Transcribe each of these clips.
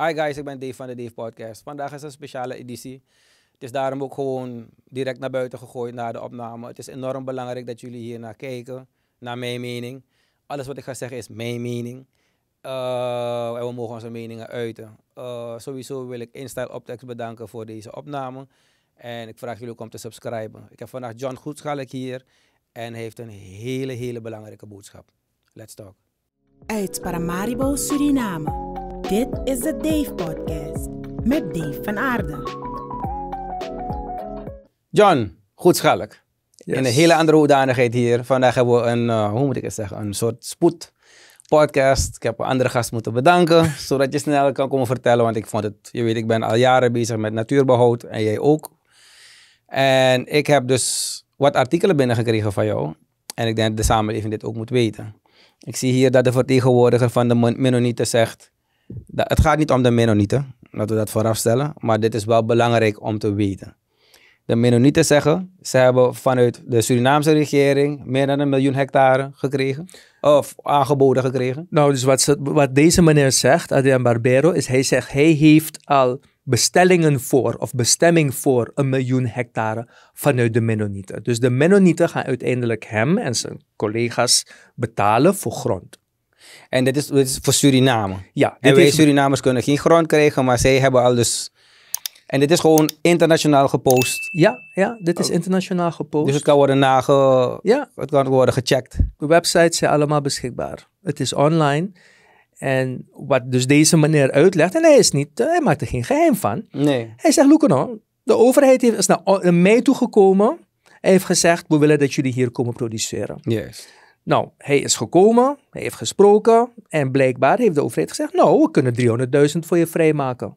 Hi guys, ik ben Dave van de Dave Podcast. Vandaag is een speciale editie. Het is daarom ook gewoon direct naar buiten gegooid na de opname. Het is enorm belangrijk dat jullie hier naar kijken, naar mijn mening. Alles wat ik ga zeggen is mijn mening. Eh, en we mogen onze meningen uiten. Eh, sowieso wil ik InStyle Optex bedanken voor deze opname. En ik vraag jullie ook om te subscriben. Ik heb vandaag John Goedschalk hier. En hij heeft een hele, hele belangrijke boodschap. Let's talk. Uit Paramaribo, Suriname. Dit is de Dave Podcast met Dave van Aarde. John, goed schalk. In een hele andere hoedanigheid hier. Vandaag hebben we een, eh, hoe moet ik het zeggen, een soort spoed podcast. Ik heb een andere gast moeten bedanken, zodat je snel kan komen vertellen. Want ik vond het, je weet, ik ben al jaren bezig met natuurbehoud en jij ook. En ik heb dus wat artikelen binnengekregen van jou. En ik denk dat de samenleving dit ook moet weten. Ik zie hier dat de vertegenwoordiger van de Mennonieten zegt het gaat niet om de Mennonieten, dat we dat vooraf stellen, Maar dit is wel belangrijk om te weten. De Mennonieten zeggen, ze hebben vanuit de Surinaamse regering meer dan een miljoen hectare gekregen. Of aangeboden gekregen. Nou, dus wat, wat deze meneer zegt, Adrian Barbero, is hij zegt hij heeft al bestellingen voor of bestemming voor een miljoen hectare vanuit de Mennonieten. Dus de Mennonieten gaan uiteindelijk hem en zijn collega's betalen voor grond. En dit is, voor Suriname. Ja, en wij is... Surinamers kunnen geen grond krijgen, maar zij hebben al dus... En dit is gewoon internationaal gepost. Ja, ja dit is oh. internationaal gepost. Dus het kan worden nage... Ja. Het kan worden gecheckt. De websites zijn allemaal beschikbaar. Het is online. En wat dus deze meneer uitlegt, en hij, is niet, eh, hij maakt er geen geheim van. Nee. Hij zegt, look de overheid is naar mij toegekomen. Hij heeft gezegd, we willen dat jullie hier komen produceren. Yes. Nou, hij is gekomen, hij heeft gesproken en blijkbaar heeft de overheid gezegd, nou, we kunnen 300.000 voor je vrijmaken.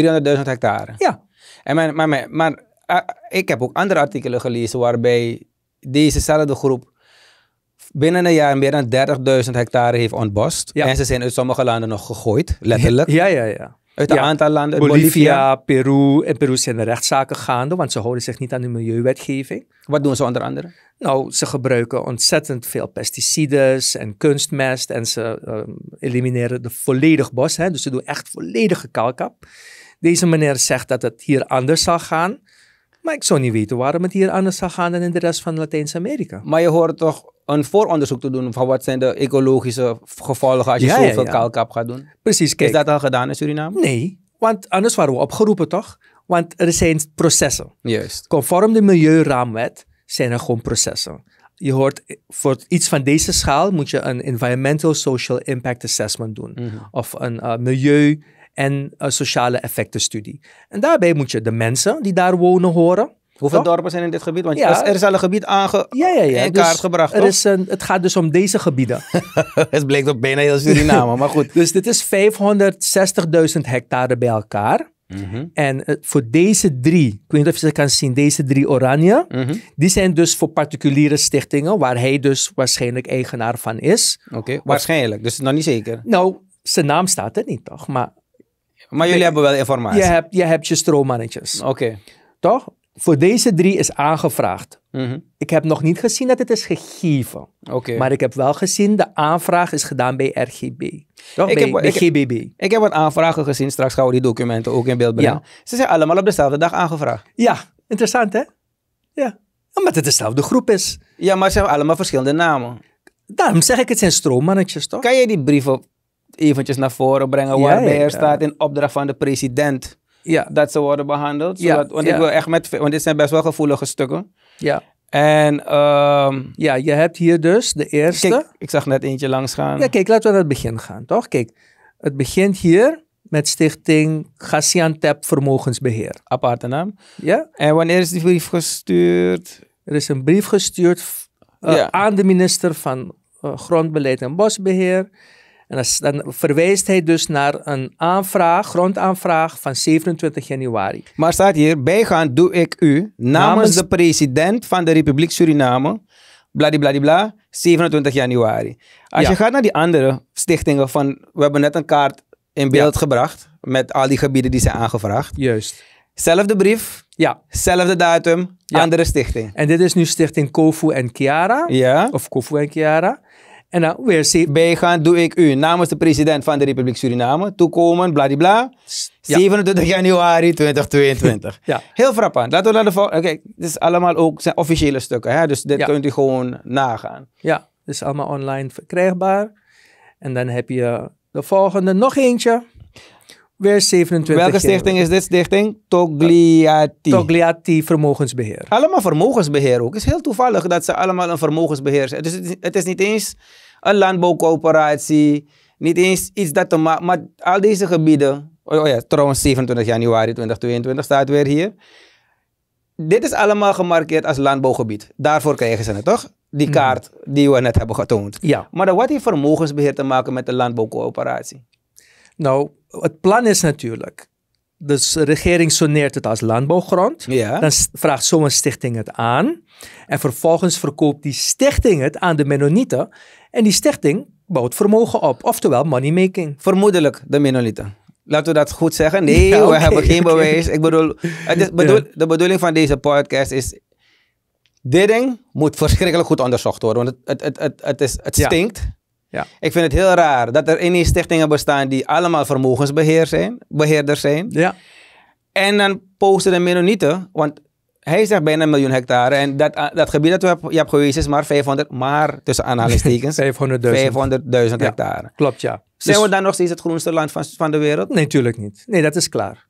300.000 hectare? Ja. En maar, maar, maar ah, ik heb ook andere artikelen gelezen waarbij dezezelfde groep binnen een jaar meer dan 30.000 hectare heeft ontbost. En ze zijn uit sommige landen nog gegooid, letterlijk. Ja, ja, ja. Uit een aantal landen. Bolivia, Peru. In Peru zijn er rechtszaken gaande, want ze houden zich niet aan de milieuwetgeving. Wat doen ze onder andere? Nou, ze gebruiken ontzettend veel pesticides en kunstmest en ze ehm, elimineren de volledig bos. Hè? Dus ze doen echt volledige kalkap. Deze meneer zegt dat het hier anders zal gaan. Maar ik zou niet weten waarom het hier anders zal gaan dan in de rest van Latijns-Amerika. Maar je hoort toch een vooronderzoek te doen van wat zijn de ecologische gevolgen als je ja, zoveel ja, kalkap gaat doen? Precies, kijk. Is dat al gedaan in Suriname? Nee, want anders waren we opgeroepen toch? Want er zijn processen. Juist. Conform de milieuraamwet zijn er gewoon processen. Je hoort, voor iets van deze schaal moet je een Environmental Social Impact Assessment doen. Mhm. Of een eh, milieu- en uh, sociale effectenstudie. En daarbij moet je de mensen die daar wonen horen. Hoeveel dorpen zijn in dit gebied? Want er is al een gebied aange in dus kaart gebracht. Er is het gaat dus om deze gebieden. het bleek ook bijna heel Suriname, maar goed. dus dit is 560.000 hectare bij elkaar. Mhm. En eh, voor deze drie, ik weet niet of je ze kan zien, deze drie oranje, mhm. die zijn dus voor particuliere stichtingen, waar hij dus waarschijnlijk eigenaar van is. Oké, waarschijnlijk, dus nog niet zeker. Nou, zijn naam staat er niet, toch? Maar, maar jullie hebben wel informatie. Je hebt je, hebt stroommannetjes. Oké. Toch? voor deze drie is aangevraagd. Mhm. Ik heb nog niet gezien dat het is gegeven. Okay. Maar ik heb wel gezien, de aanvraag is gedaan bij RGB. Toch? Ik, bij, heb, GBB. Ik heb wat aanvragen gezien, straks gaan we die documenten ook in beeld brengen. Ja. Ze zijn allemaal op dezelfde dag aangevraagd. Ja, interessant hè? Ja, omdat het dezelfde groep is. Ja, maar ze hebben allemaal verschillende namen. Daarom zeg ik, het zijn stroommannetjes toch? Kan je die brieven eventjes naar voren brengen waarbij ja, er staat in opdracht van de president ja. dat ze worden behandeld. ja. Want ik wil echt met, want dit zijn best wel gevoelige stukken. Ja. En ehm, ja, je hebt hier dus de eerste. ik zag net eentje langs gaan. Ja, kijk, laten we naar het begin gaan, toch? Kijk, het begint hier met Stichting Gaziantep Vermogensbeheer. Aparte naam. Ja. En wanneer is die brief gestuurd? Er is een brief gestuurd eh, aan de minister van eh, Grondbeleid en Bosbeheer. En dan verwijst hij dus naar een aanvraag, grondaanvraag van 27 januari. Maar staat hier, bijgaand doe ik u namens, de president van de Republiek Suriname, bladibladibla, 27 januari. Als je gaat naar die andere stichtingen van, we hebben net een kaart in beeld gebracht met al die gebieden die zijn aangevraagd. Juist. Zelfde brief, ja. zelfde datum, andere stichting. En dit is nu stichting Kofu en Kiara, ja. of Kofu en Kiara. En nou weer Bijgaan doe ik u namens de president van de Republiek Suriname toekomen, bladibla. 27 januari 2022. ja. Heel frappant. Laten we naar de volgende. Kijk, dit is allemaal ook zijn officiële stukken, hè? dus dit kunt u gewoon nagaan. Ja, dit is allemaal online verkrijgbaar. En dan heb je de volgende nog eentje. Weer 27 Welke stichting is dit stichting? Togliatti. Togliatti Vermogensbeheer. Allemaal vermogensbeheer ook. Het is heel toevallig dat ze allemaal een vermogensbeheer zijn. Dus het is, het is niet eens een landbouwcoöperatie, niet eens iets dat te maken... Maar al deze gebieden... Oh, oh ja, trouwens 27 januari 2022 staat weer hier. Dit is allemaal gemarkeerd als landbouwgebied. Daarvoor krijgen ze het, toch? Die hmm. kaart die we net hebben getoond. Ja. Maar wat heeft vermogensbeheer te maken met de landbouwcoöperatie? Nou, het plan is natuurlijk. Dus de regering soneert het als landbouwgrond. Ja. Dan vraagt zo'n stichting het aan. En vervolgens verkoopt die stichting het aan de Mennonieten. En die stichting bouwt vermogen op. Oftewel moneymaking. Vermoedelijk de Mennonieten. Laten we dat goed zeggen. Nee, we hebben geen bewijs. Ik bedoel, bedoel de bedoeling van deze podcast is... Dit ding moet verschrikkelijk goed onderzocht worden. Want het, het, het, het is, het stinkt. Ja. Ik vind het heel raar dat er in die stichtingen bestaan die allemaal vermogensbeheerders zijn. Beheerders zijn. Ja. En dan posten de Mennonieten, want hij zegt bijna een miljoen hectare. En dat, eh, dat gebied dat je hebt geweest is maar 500, maar tussen aanhalingstekens. 500.000. hectare. klopt, ja. Zijn we dus- dan nog steeds het groenste land van, van de wereld? Nee, natuurlijk niet. Nee, dat is klaar.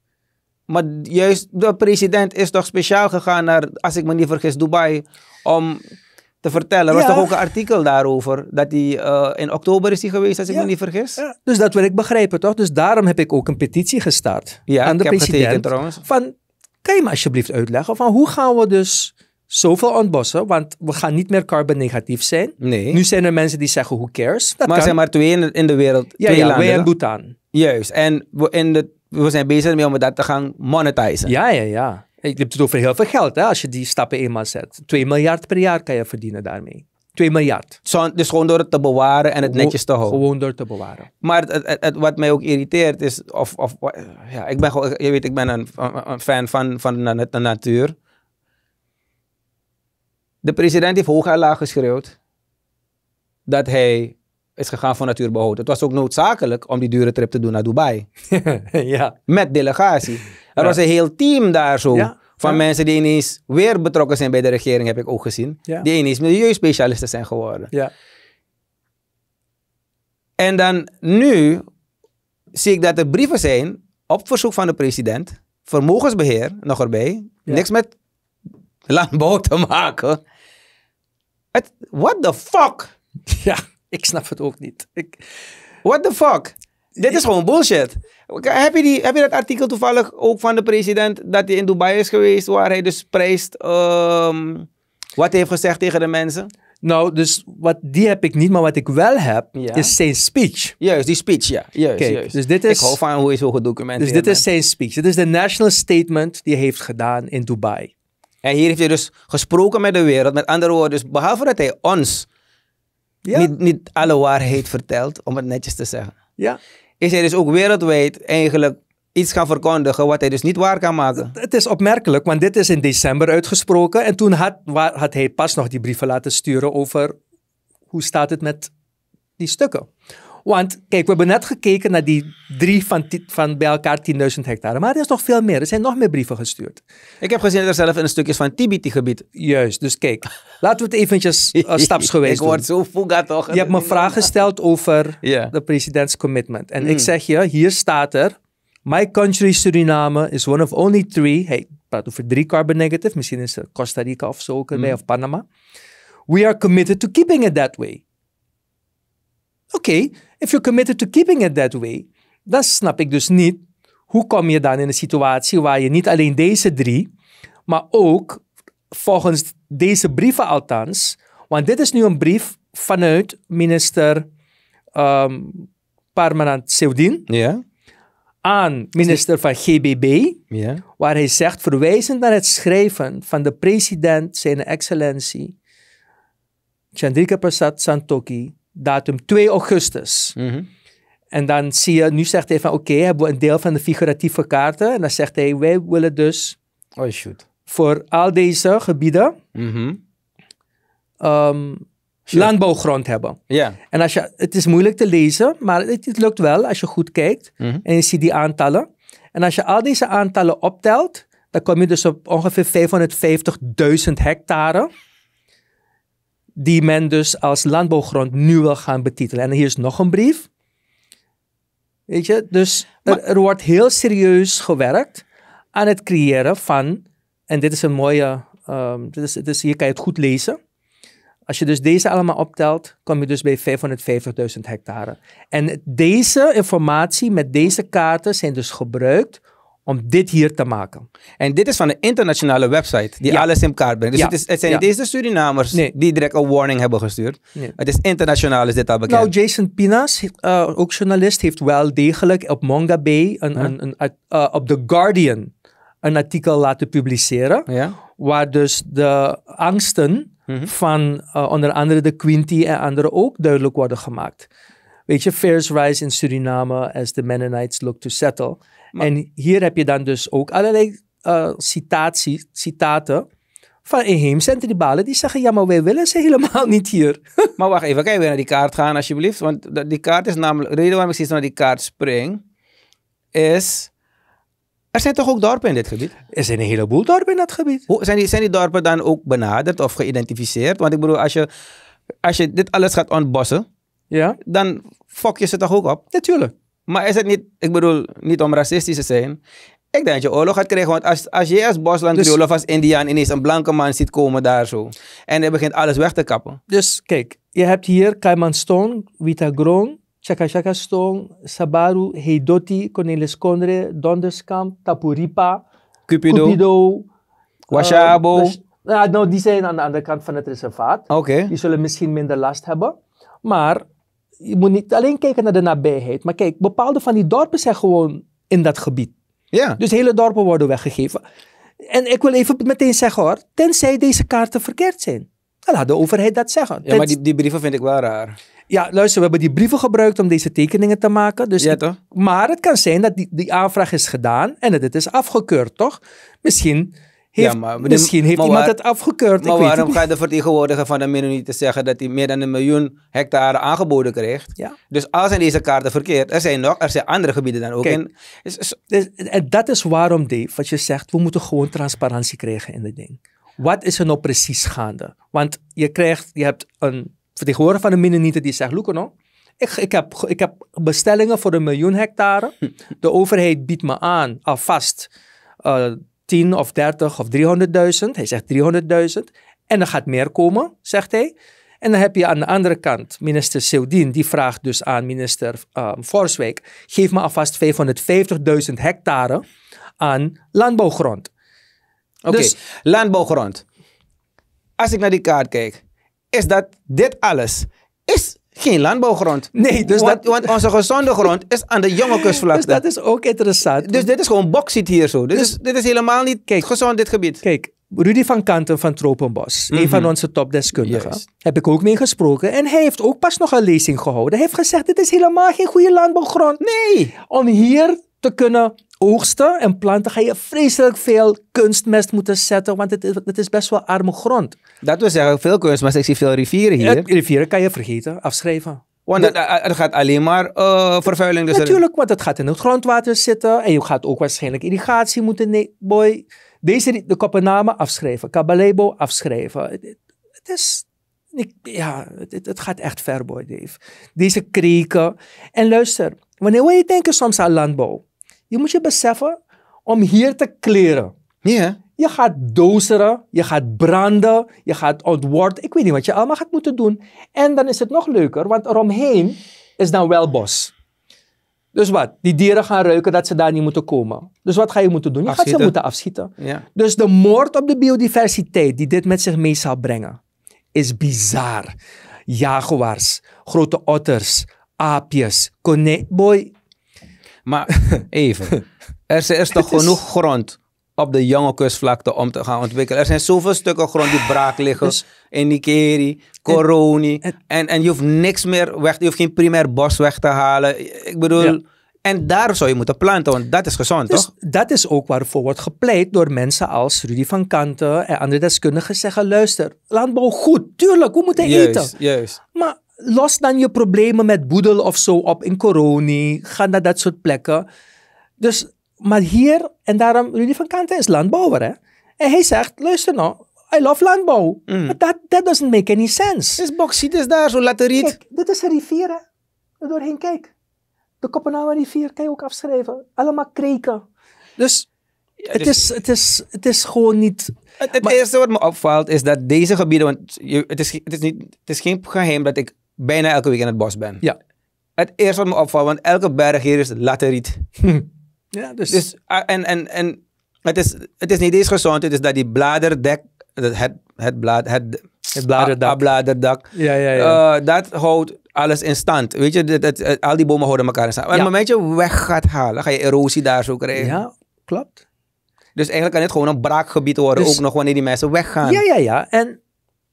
Maar juist de president is toch speciaal gegaan naar, als ik me niet vergis, Dubai. Om te vertellen. Er was toch ook een artikel daarover? Dat die eh, in oktober is die geweest, als ik me niet vergis? Dus dat wil ik begrijpen, toch? Dus daarom heb ik ook een petitie gestart aan de president. Van, kan je me alsjeblieft uitleggen van hoe gaan we dus zoveel ontbossen, want we gaan niet meer carbon negatief zijn. Nee. Nu zijn er mensen die zeggen, who cares? maar er zijn maar twee in, in de wereld, twee ja, landen. Wij en Bhutan. Juist, en we, in de, we zijn bezig mee om dat te gaan monetizen. Ja, ja, ja. Je hebt het over heel veel geld hè, als je die stappen eenmaal zet. 2 miljard per jaar kan je verdienen daarmee. 2 miljard. Zo, dus gewoon door het te bewaren en het netjes te houden. Gewoon door te bewaren. Maar het, wat mij ook irriteert is, of, of ja, ik ben je weet, ik ben een, een fan van, van de, de, natuur. De president heeft hoog en laag geschreeuwd dat hij is gegaan voor natuurbehoud. Het was ook noodzakelijk om die dure trip te doen naar Dubai. ja. Met delegatie. Er was een heel team daar zo. Van mensen die ineens weer betrokken zijn bij de regering, heb ik ook gezien. Die ineens milieuspecialisten zijn geworden. Ja. En dan nu zie ik dat er brieven zijn op verzoek van de president. Vermogensbeheer, nog erbij. Niks met landbouw te maken. What the fuck? Ja. Ik snap het ook niet. Ik... What the fuck? Dit is gewoon bullshit. Heb je, die, heb je dat artikel toevallig ook van de president dat hij in Dubai is geweest, waar hij dus prijst ehm, wat hij heeft gezegd tegen de mensen? Nou, dus wat, die heb ik niet, maar wat ik wel heb, is zijn speech. Juist, die speech, ja. Juist, Dus dit is, ik hou van hoe is zo gedocumenteerd Dus dit is zijn speech. Dit is de national statement die hij heeft gedaan in Dubai. En hier heeft hij dus gesproken met de wereld. Met andere woorden, dus behalve dat hij ons niet, niet alle waarheid vertelt, om het netjes te zeggen. Ja. Is hij dus ook wereldwijd eigenlijk iets gaan verkondigen wat hij dus niet waar kan maken. Het is opmerkelijk, want dit is in december uitgesproken. En toen had, had hij pas nog die brieven laten sturen over hoe staat het met die stukken. Want kijk, we hebben net gekeken naar die drie van, van bij elkaar 10.000 hectare. Maar er is nog veel meer. Er zijn nog meer brieven gestuurd. Ik heb gezien dat er zelf een stuk is van Tibiti-gebied. Juist, dus kijk. Laten we het eventjes uh, stapsgewijs Ik word zo fuga toch. Je hebt me vraag gesteld over yeah. de presidentscommitment. En ik mm. zeg je, hier staat er... My country Suriname is one of only three... Hey, ik praat over drie carbon negative. Misschien is Costa Rica of zo ook mm. of Panama. We are committed to keeping it that way. Oké, if you're committed to keeping it that way, dan snap ik dus niet hoe kom je dan in een situatie waar je niet alleen deze drie, maar ook volgens deze brieven althans, want dit is nu een brief vanuit minister um, Parmanant Seudin ja. aan minister van GBB, waar hij zegt, verwijzend naar het schrijven van de president, zijn excellentie, Chandrika Prasad Santokhi, datum 2 augustus. Mhm. En dan zie je, nu zegt hij van oké, hebben we een deel van de figuratieve kaarten. En dan zegt hij, wij willen dus oh, shoot. voor al deze gebieden mhm. ehm, landbouwgrond hebben. Ja. En als je, het is moeilijk te lezen, maar het, lukt wel als je goed kijkt mhm. en je ziet die aantallen. En als je al deze aantallen optelt, dan kom je dus op ongeveer 550.000 hectare die men dus als landbouwgrond nu wil gaan betitelen. En hier is nog een brief. Weet je, dus er, wordt heel serieus gewerkt aan het creëren van, en dit is een mooie, ehm, dit is, dit is, hier kan je het goed lezen. Als je dus deze allemaal optelt, kom je dus bij 550.000 hectare. En deze informatie met deze kaarten zijn dus gebruikt om dit hier te maken. En dit is van een internationale website die alles in kaart brengt. Dus het, is, zijn deze Surinamers die direct een warning hebben gestuurd. Het is internationaal is dit al bekend. Nou, Jason Pinas, eh, ook journalist, heeft wel degelijk op Monga Bay, een, een, eh, op The Guardian, een artikel laten publiceren. Waar dus de angsten mhm. van eh, onder andere de Quinti en anderen ook duidelijk worden gemaakt. Weet je, fears rise in Suriname as the Mennonites look to settle en hier heb je dan dus ook allerlei eh, citaties, citaten van inheemse en tribalen die zeggen, ja, maar wij willen ze helemaal niet hier. maar wacht even, kan je weer naar die kaart gaan alsjeblieft? Want die kaart is namelijk, de reden waarom ik steeds naar die kaart spring, is... Er zijn toch ook dorpen in dit gebied? Er zijn een heleboel dorpen in dat gebied. zijn, die, zijn die dorpen dan ook benaderd of geïdentificeerd? Want ik bedoel, als je, als je dit alles gaat ontbossen, ja? dan fok je ze toch ook op? Natuurlijk. Maar is het niet, ik bedoel, niet om racistisch te zijn. Ik denk dat je oorlog gaat krijgen, want als, als je als Bosland dus, of als Indiaan ineens een blanke man ziet komen daar zo. En hij begint alles weg te kappen. Dus kijk, je hebt hier Cayman Stone, Vita Groen, Chaka Chaka Stone, Sabaru, Heidoti, Cornelis Kondre, Donderskamp, Tapuripa, Cupido, Cupido eh, Washabo. Dus, nou, nou, die zijn aan de andere kant van het reservaat. Die zullen misschien minder last hebben. Maar je moet niet alleen kijken naar de nabijheid. Maar kijk, bepaalde van die dorpen zijn gewoon in dat gebied. Ja. Dus hele dorpen worden weggegeven. En ik wil even meteen zeggen hoor, tenzij deze kaarten verkeerd zijn. Dan laat de overheid dat zeggen. Ja, maar die, die brieven vind ik wel raar. Ja, luister, we hebben die brieven gebruikt om deze tekeningen te maken. Dus ja, toch? maar het kan zijn dat die, die aanvraag is gedaan en dat het is afgekeurd, toch? Misschien ja, maar, misschien heeft iemand het afgekeurd. Maar waarom ga gaat de vertegenwoordiger van de Mennonieten zeggen dat hij meer dan een miljoen hectare aangeboden krijgt? Ja. Dus als zijn deze kaarten verkeerd, er zijn nog, er zijn andere gebieden dan ook. in. en dat is waarom, Dave, wat je zegt, we moeten gewoon transparantie krijgen in dit ding. Wat is er nou precies gaande? Want je krijgt, je hebt een vertegenwoordiger van de Mennonieten die zegt, look nou, ik, ik, heb, ik heb bestellingen voor een miljoen hectare. De overheid biedt me aan, alvast, eh, 10 of 30 of 300.000. Hij zegt 300.000. En er gaat meer komen, zegt hij. En dan heb je aan de andere kant minister Seudin, die vraagt dus aan minister uh, geef me alvast 550.000 hectare aan landbouwgrond. Oké, dus, landbouwgrond. Als ik naar die kaart kijk, is dat dit alles? Is geen landbouwgrond. Nee, dus want, dat... want onze gezonde grond is aan de jonge kustvlakte. Dus dat is ook interessant. Dus dit is gewoon boksiet hier zo. Dit, dus, is, dit is helemaal niet kijk, gezond, dit gebied. Kijk, Rudy van Kanten van Tropenbos, mm een van mhm. onze topdeskundigen, heb ik ook mee gesproken. En hij heeft ook pas nog een lezing gehouden. Hij heeft gezegd, dit is helemaal geen goede landbouwgrond. Nee! Om hier te kunnen oogsten en planten ga je vreselijk veel kunstmest moeten zetten, want het is, het is best wel arme grond. Dat wil zeggen, veel kunstmest, ik zie veel rivieren hier. Ja, rivieren kan je vergeten, afschrijven. Want eh, dat, gaat alleen maar uh, vervuiling. Dus natuurlijk, want het gaat in het grondwater zitten en je gaat ook waarschijnlijk irrigatie moeten. nemen, boy. Deze, de koppenamen afschrijven, Cabalebo afschrijven. Het, is, ja, het, gaat echt ver, boy, Dave. Deze kreken. En luister, wanneer je denken soms aan landbouw, je moet je beseffen om hier te kleren. Je gaat dozeren, je gaat branden, je gaat ontworten. Ik weet niet wat je allemaal gaat moeten doen. En dan is het nog leuker, want eromheen is dan wel bos. Dus wat? Die dieren gaan ruiken dat ze daar niet moeten komen. Dus wat ga je moeten doen? Je gaat ze moeten afschieten. Dus de moord op de biodiversiteit die dit met zich mee zal brengen, is bizar. Jaguars, grote otters, aapjes, konijnen. Maar even, er is toch is... genoeg grond op de jonge kustvlakte om te gaan ontwikkelen. Er zijn zoveel stukken grond die braak liggen. Dus, in Nikeri, Coroni. En, en, je hoeft niks meer weg, je hoeft geen primair bos weg te halen. Ik bedoel... En daar zou je moeten planten, want dat is gezond, dus toch? Dat is ook waarvoor wordt gepleit door mensen als Rudy van Kanten en andere deskundigen zeggen: luister, landbouw goed, tuurlijk, we moeten juist, eten. Juist. Maar los dan je problemen met boedel of zo op in coroni, Ga naar dat soort plekken. Dus, maar hier, en daarom, Rudy van Kanten is landbouwer. Hè? En hij zegt, luister nou, I love landbouw. Mm. dat that doesn't make any sense. Is bauxiet daar, zo lateriet. Kijk, dit is een rivier hè. doorheen kijk. De Kopenhagen rivier kan je ook afschrijven. Allemaal kreken. Dus het, dus- is, het, is, het is gewoon niet. Het, eerste wat me opvalt is dat deze gebieden. Want je, het, is, het, is niet, het is geen geheim dat ik bijna elke week in het bos ben. Ja. Het eerste wat me opvalt, want elke berg hier is lateriet. ja, dus... dus ah, en en, en het, is, het is niet eens gezond, het is dat die bladerdek, het, het, blad, het, bladerdak, ja, ja, ja. Eh, dat houdt alles in stand. Weet je, dat, dat, eh, al die bomen houden elkaar in stand. Maar ja. het moment je weg gaat halen, ga je erosie daar zo krijgen. Ja, klopt. Dus eigenlijk kan het gewoon een braakgebied worden, dus- ook nog wanneer die mensen weggaan. Ja, ja, ja. En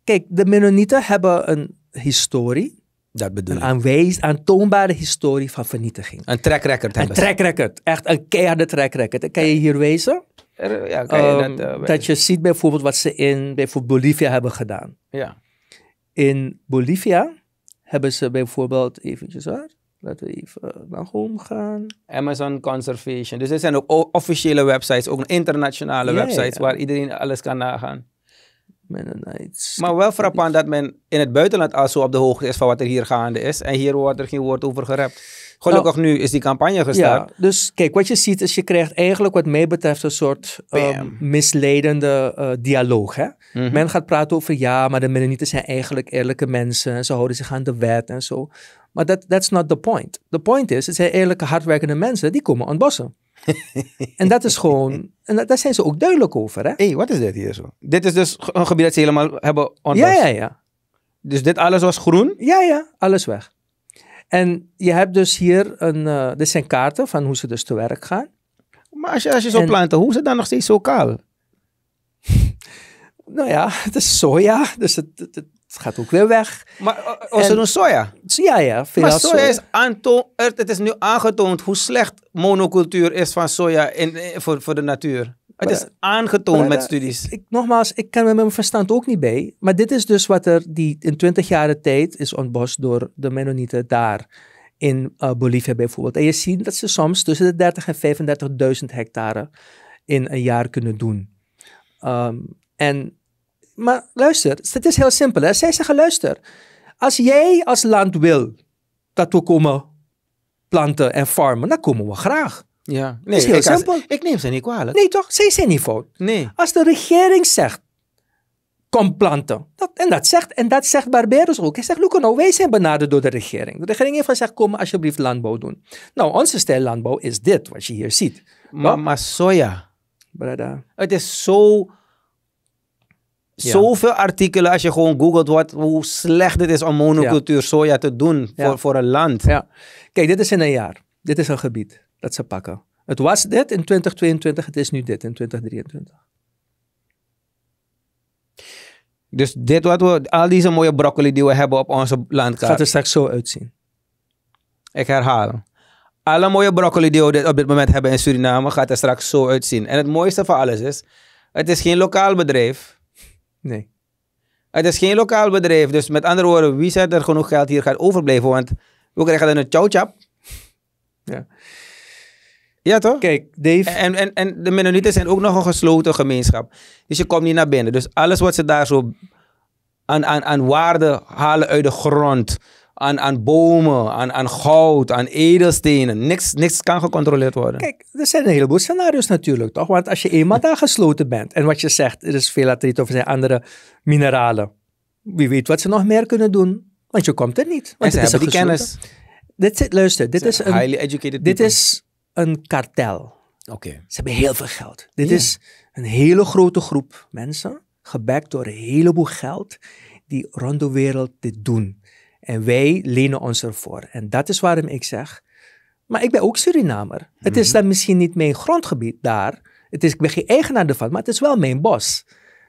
kijk, de Mennonieten hebben een historie dat bedoel een ik. aantoonbare historie van vernietiging. Een track record hebben Een track record. Echt een keiharde track record. Kan je hier wezen? Ja, kan je ehm, eh, dat, dat je ziet bijvoorbeeld wat ze in bijvoorbeeld Bolivia hebben gedaan. Ja. In Bolivia hebben ze bijvoorbeeld, eventjes waar. laten we even naar home gaan. Amazon Conservation. Dus er zijn ook officiële websites, ook internationale websites waar iedereen alles kan nagaan. Maar wel frappant dat men in het buitenland al zo op de hoogte is van wat er hier gaande is. En hier wordt er geen woord over gerept. Gelukkig nou, nu is die campagne gestart. Ja, dus kijk, wat je ziet is, je krijgt eigenlijk wat mij betreft een soort um, misleidende eh, dialoog. Hè? Mhm. Men gaat praten over, ja, maar de Mennonieten zijn eigenlijk eerlijke mensen. En ze houden zich aan de wet en zo. Maar dat that, is not the point. The point is, het zijn eerlijke, hardwerkende mensen, die komen ontbossen en dat is gewoon, en daar zijn ze ook duidelijk over. Hé, hey, wat is dit hier zo? Dit is dus een gebied dat ze helemaal hebben ontdekt. Ja, ja, ja. Dus dit alles was groen? Ja, ja, alles weg. En je hebt dus hier een, eh, dit zijn kaarten van hoe ze dus te werk gaan. Maar als je, als je zo en, planten, hoe is het dan nog steeds zo kaal? nou ja, het is soja, dus het het gaat ook weer weg. Maar als ze doen soja? Ja, ja. Veel maar soja, Is het is nu aangetoond hoe slecht monocultuur is van soja in, eh, voor, voor de natuur. Het is aangetoond met studies. Ik, nogmaals, ik kan met mijn verstand ook niet bij. Maar dit is dus wat er die in twintig jaren tijd is ontbost door de Mennonieten daar in eh, Bolivia bijvoorbeeld. En je ziet dat ze soms tussen de 30 en 35.000 hectare in een jaar kunnen doen. Ehm, en maar luister, het is heel simpel. Zij zeggen, luister, als jij als land wil dat we komen planten en farmen, dan komen we graag. Ja, nee, is heel ik, simpel. ik neem ze niet kwalijk. Nee, toch? Zij zijn niet fout. Nee. Als de regering zegt, kom planten. Dat, en dat zegt, en dat zegt Barberus ook. Hij zegt, look nou, wij zijn benaderd door de regering. De regering heeft gezegd, kom alsjeblieft landbouw doen. Nou, onze stijl landbouw is dit, wat je hier ziet. Maar, maar soja. Brada. Het is zo ja. Zoveel artikelen als je gewoon googelt wat, hoe slecht het is om monocultuur soja te doen voor, voor een land. Ja. Kijk, dit is in een jaar. Dit is een gebied dat ze pakken. Het was dit in 2022, het is nu dit in 2023. Dus dit wat we, al deze mooie broccoli die we hebben op onze landkaart. Gaat er straks zo uitzien. Ik herhaal. Alle mooie broccoli die we op dit moment hebben in Suriname gaat er straks zo uitzien. En het mooiste van alles is, het is geen lokaal bedrijf. Nee. Het is geen lokaal bedrijf, dus met andere woorden, wie zet er genoeg geld hier gaat overblijven? Want we krijgen dan een chowchap. Ja. Ja, toch? Kijk, Dave. En, en, en de Mennonieten zijn ook nog een gesloten gemeenschap. Dus je komt niet naar binnen. Dus alles wat ze daar zo aan, aan, aan waarde halen uit de grond aan, aan bomen, aan, aan goud, aan edelstenen. Niks, niks kan gecontroleerd worden. Kijk, er zijn een heleboel scenario's natuurlijk, toch? Want als je eenmaal daar gesloten bent, en wat je zegt, er is veel atriet over zijn andere mineralen. Wie weet wat ze nog meer kunnen doen, want je komt er niet. Want ze hebben die kennis. Dit luister, dit, is een, dit is een kartel. Oké. Ze hebben heel veel geld. Dit is een hele grote groep mensen, gebekt door een heleboel geld, die rond de wereld dit doen. En wij lenen ons ervoor. En dat is waarom ik zeg, maar ik ben ook Surinamer. Het is mhm. dan misschien niet mijn grondgebied daar. Het is, ik ben geen eigenaar ervan, maar het is wel mijn bos.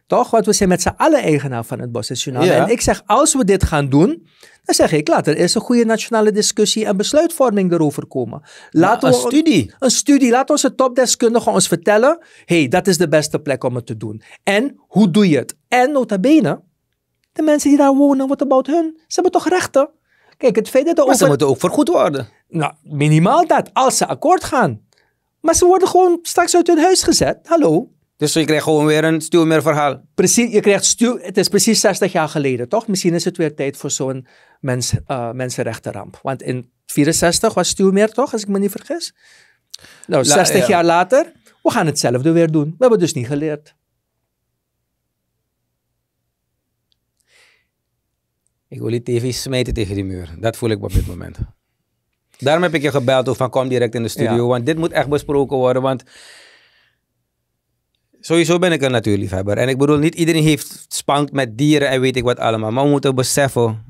Toch? Want we zijn met z'n allen eigenaar van het bos in Suriname. En ik zeg, als we dit gaan doen, dan zeg ik, laat er eerst een goede nationale discussie en besluitvorming erover komen. Laat ja, een studie. Een studie. Laat onze topdeskundigen ons vertellen, hé, hey, dat is de beste plek om het te doen. En hoe doe je het? En nota bene, de mensen die daar wonen, wat about hun? Ze hebben toch rechten? Kijk, het feit dat ze moeten ook vergoed worden. Nou, minimaal dat, als ze akkoord gaan. Maar ze worden gewoon straks uit hun huis gezet. Hallo? Dus je krijgt gewoon weer een stuurmeer verhaal. Precies, je krijgt stuur... Het is precies 60 jaar geleden, toch? Misschien is het weer tijd voor zo'n mens, uh, mensenrechtenramp. Want in 64 was stuurmeer, toch? Als ik me niet vergis. Nou, 60 jaar later, we gaan hetzelfde weer doen. We hebben dus niet geleerd. Ik wil die tv smijten tegen die muur. Dat voel ik op dit moment. Daarom heb ik je gebeld over van kom direct in de studio. Want dit moet echt besproken worden. Want sowieso ben ik een natuurliefhebber. En ik bedoel, niet iedereen heeft spankt met dieren en weet ik wat allemaal. Maar we moeten beseffen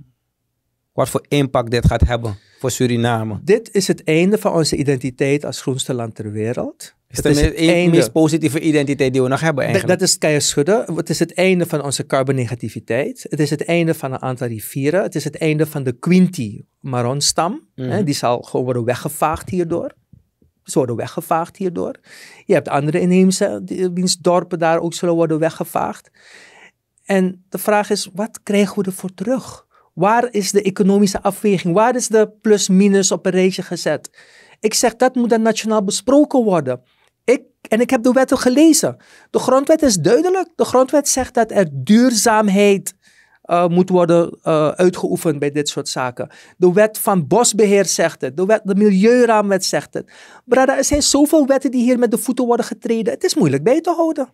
wat voor impact dit gaat hebben voor Suriname. Dit is het einde van onze identiteit als groenste land ter wereld is de het e- meest positieve identiteit die we nog hebben Dat, is je schudden. Het is het einde van onze carbonegativiteit. Het is het einde van een aantal rivieren. Het is het einde van de Quinti maronstam. Hè? Mhm. Die zal gewoon worden weggevaagd hierdoor. Ze worden weggevaagd hierdoor. Je hebt andere inheemse wiens dorpen daar ook zullen worden weggevaagd. En de vraag is, wat krijgen we ervoor terug? Waar is de economische afweging? Waar is de plus-minus op een rijtje gezet? Ik zeg, dat moet dan nationaal besproken worden. Ik, en ik heb de wetten gelezen. De grondwet is duidelijk. De grondwet zegt dat er duurzaamheid eh, moet worden uh, uitgeoefend bij dit soort zaken. De wet van bosbeheer zegt het. De, wet, de milieuraamwet zegt het. Brada, er zijn zoveel wetten die hier met de voeten worden getreden. Het is moeilijk bij te houden.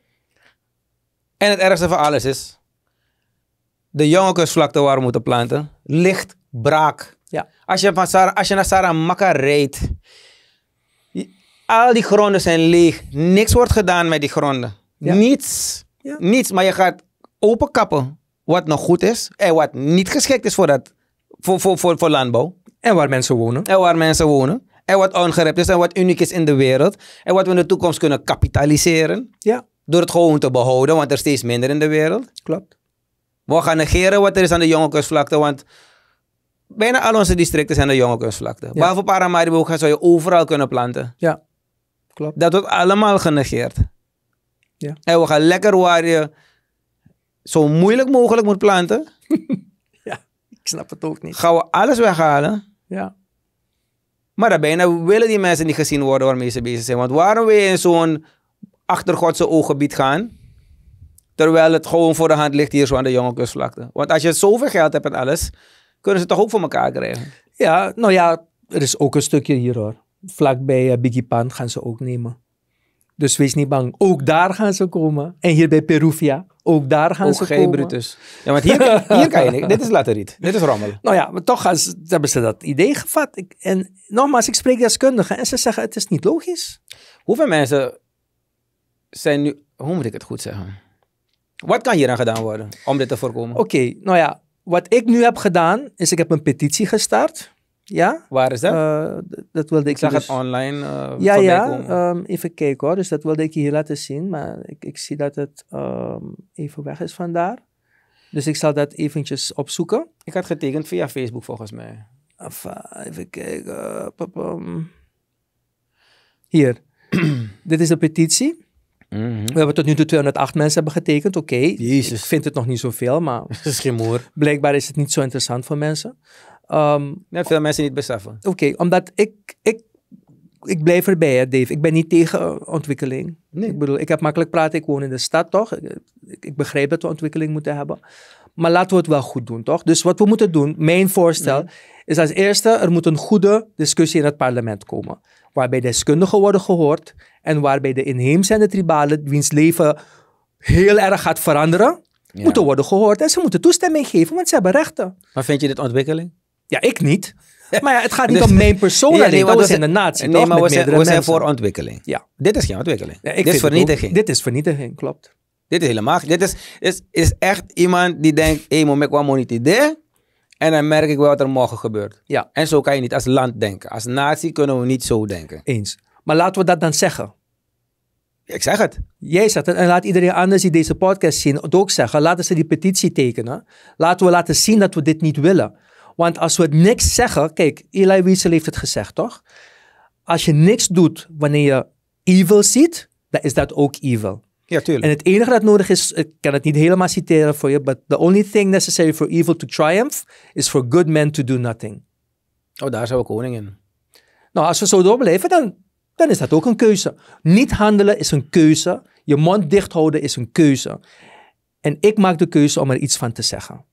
En het ergste van alles is... de jonge kustvlakte waar we moeten planten... ligt braak. Ja. Als, je van Sarah, als je naar reed... Al die gronden zijn leeg. Niks wordt gedaan met die gronden. Niets. Ja. Niets. Maar je gaat openkappen wat nog goed is en wat niet geschikt is voor, dat, voor, voor, voor, landbouw. En waar mensen wonen. En waar mensen wonen. En wat ongerept is en wat uniek is in de wereld. En wat we in de toekomst kunnen kapitaliseren. Ja. Door het gewoon te behouden, want er is steeds minder in de wereld. Klopt. We gaan negeren wat er is aan de jonge kustvlakte, want bijna al onze districten zijn de jonge kustvlakte. Ja. Behalve Paramaribo zou je overal kunnen planten. Ja. Klopt. Dat wordt allemaal genegeerd. Ja. En we gaan lekker waar je zo moeilijk mogelijk moet planten. ja, ik snap het ook niet. Gaan we alles weghalen. Ja. Maar daarbij nou willen die mensen niet gezien worden waarmee ze bezig zijn. Want waarom wil je in zo'n achtergodse ooggebied gaan? Terwijl het gewoon voor de hand ligt hier zo aan de jonge kustvlakte. Want als je zoveel geld hebt en alles, kunnen ze toch ook voor elkaar krijgen? Ja, nou ja, er is ook een stukje hier hoor vlakbij eh, Biggie Pan gaan ze ook nemen. Dus wees niet bang. Ook daar gaan ze komen. En hier bij Peruvia. Ook daar gaan ze komen. Brutus. Ja, want hier, hier kan je niet. Dit is lateriet. Dit is Rommel. Nou ja, maar toch hebben ze dat idee gevat. Ik, en nogmaals, ik spreek deskundigen. En ze zeggen, het is niet logisch. Hoeveel mensen zijn nu... Hoe moet ik het goed zeggen? Wat kan hier aan gedaan worden om dit te voorkomen? Oké, nou ja. Wat ik nu heb gedaan, is ik heb een petitie gestart. Ja. Waar is dat? Eh, dat wilde ik, ik zag dus... het online uh, Ja, ja. Ehm, even kijken hoor. Dus dat wilde ik hier laten zien. Maar ik, ik zie dat het ehm, even weg is vandaar. Dus ik zal dat eventjes opzoeken. Ik had getekend via Facebook volgens mij. Even kijken. Hier. Dit is de petitie. Mhm. We hebben tot nu toe 208 mensen hebben getekend. Oké, okay, ik vind het nog niet zoveel, maar... Is geen moer. Blijkbaar is het niet zo interessant voor mensen. Um, veel mensen niet beseffen. Oké, omdat ik, ik, ik blijf erbij, hè, Dave. Ik ben niet tegen ontwikkeling. Ik bedoel, ik heb makkelijk praten, ik woon in de stad, toch? Ik, ik, begrijp dat we ontwikkeling moeten hebben. Maar laten we het wel goed doen, toch? Dus wat we moeten doen, mijn voorstel, mhm. is als eerste, er moet een goede discussie in het parlement komen. Waarbij deskundigen worden gehoord en waarbij de inheemse en de tribale wiens leven heel erg gaat veranderen, moeten worden gehoord. En ze moeten toestemming geven, want ze hebben rechten. Maar vind je dit ontwikkeling? Ja, ik niet. Maar ja, het gaat niet dus- om mijn persoonlijke. Ja, nee, dat is in de natie. Nee, maar we zijn, voor ontwikkeling. Ja. Dit is geen ontwikkeling. dit is vernietiging. dit is vernietiging, klopt. Dit is helemaal. Dit is, is, is echt iemand die denkt: hé, hey, maar ik wil niet idee. En dan merk ik wel wat er morgen gebeurt. Ja. En zo kan je niet als land denken. Als natie kunnen we niet zo denken. Eens. Maar laten we dat dan zeggen. Ik zeg het. Jij zegt het. En laat iedereen anders die deze podcast zien het ook zeggen. Laten ze die petitie tekenen. Laten we laten zien dat we dit niet willen. Want als we niks zeggen, kijk, Eli Wiesel heeft het gezegd, toch? Als je niks doet wanneer je evil ziet, dan is dat ook evil. Ja, tuurlijk. En het enige dat nodig is, ik kan het niet helemaal citeren voor je, but the only thing necessary for evil to triumph is for good men to do nothing. Oh, daar zijn we koning in. Nou, als we zo doorblijven, dan, dan is dat ook een keuze. Niet handelen is een keuze. Je mond dicht houden is een keuze. En ik maak de keuze om er iets van te zeggen.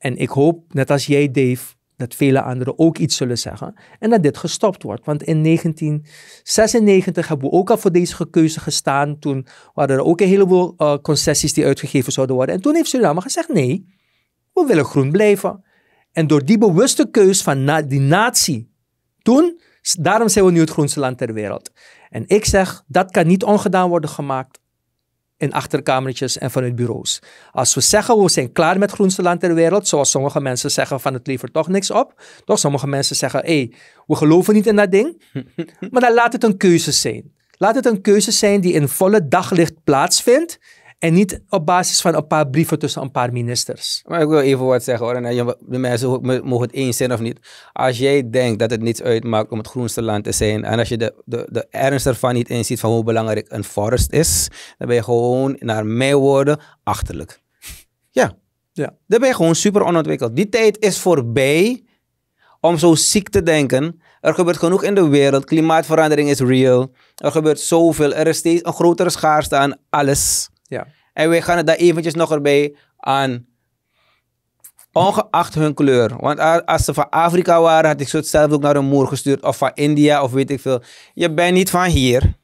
En ik hoop, net als jij Dave, dat vele anderen ook iets zullen zeggen. En dat dit gestopt wordt. Want in 1996 hebben we ook al voor deze keuze gestaan. Toen waren er ook een heleboel eh, concessies die uitgegeven zouden worden. En toen heeft Suriname gezegd, nee, we willen groen blijven. En door die bewuste keus van na die natie, toen, daarom zijn we nu het groenste land ter wereld. En ik zeg, dat kan niet ongedaan worden gemaakt in achterkamertjes en vanuit bureaus. Als we zeggen we zijn klaar met groenste land ter wereld, zoals sommige mensen zeggen van het levert toch niks op. Toch sommige mensen zeggen, hé, hey, we geloven niet in dat ding. maar dan laat het een keuze zijn. Laat het een keuze zijn die in volle daglicht plaatsvindt en niet op basis van een paar brieven tussen een paar ministers. Maar ik wil even wat zeggen hoor. En eh, de mensen mogen het eens zijn of niet. Als jij denkt dat het niets uitmaakt om het groenste land te zijn. En als je de, de, de ernst ervan niet inziet van hoe belangrijk een forest is. Dan ben je gewoon, naar mijn woorden, achterlijk. Ja. ja. Dan ben je gewoon super onontwikkeld. Die tijd is voorbij om zo ziek te denken. Er gebeurt genoeg in de wereld. Klimaatverandering is real. Er gebeurt zoveel. Er is steeds een grotere schaarste aan alles. Ja. En wij gaan het daar eventjes nog erbij aan Ongeacht hun kleur. Want als ze van Afrika waren, had ik ze zelf ook naar hun moer gestuurd. Of van India, of weet ik veel. Je bent niet van hier.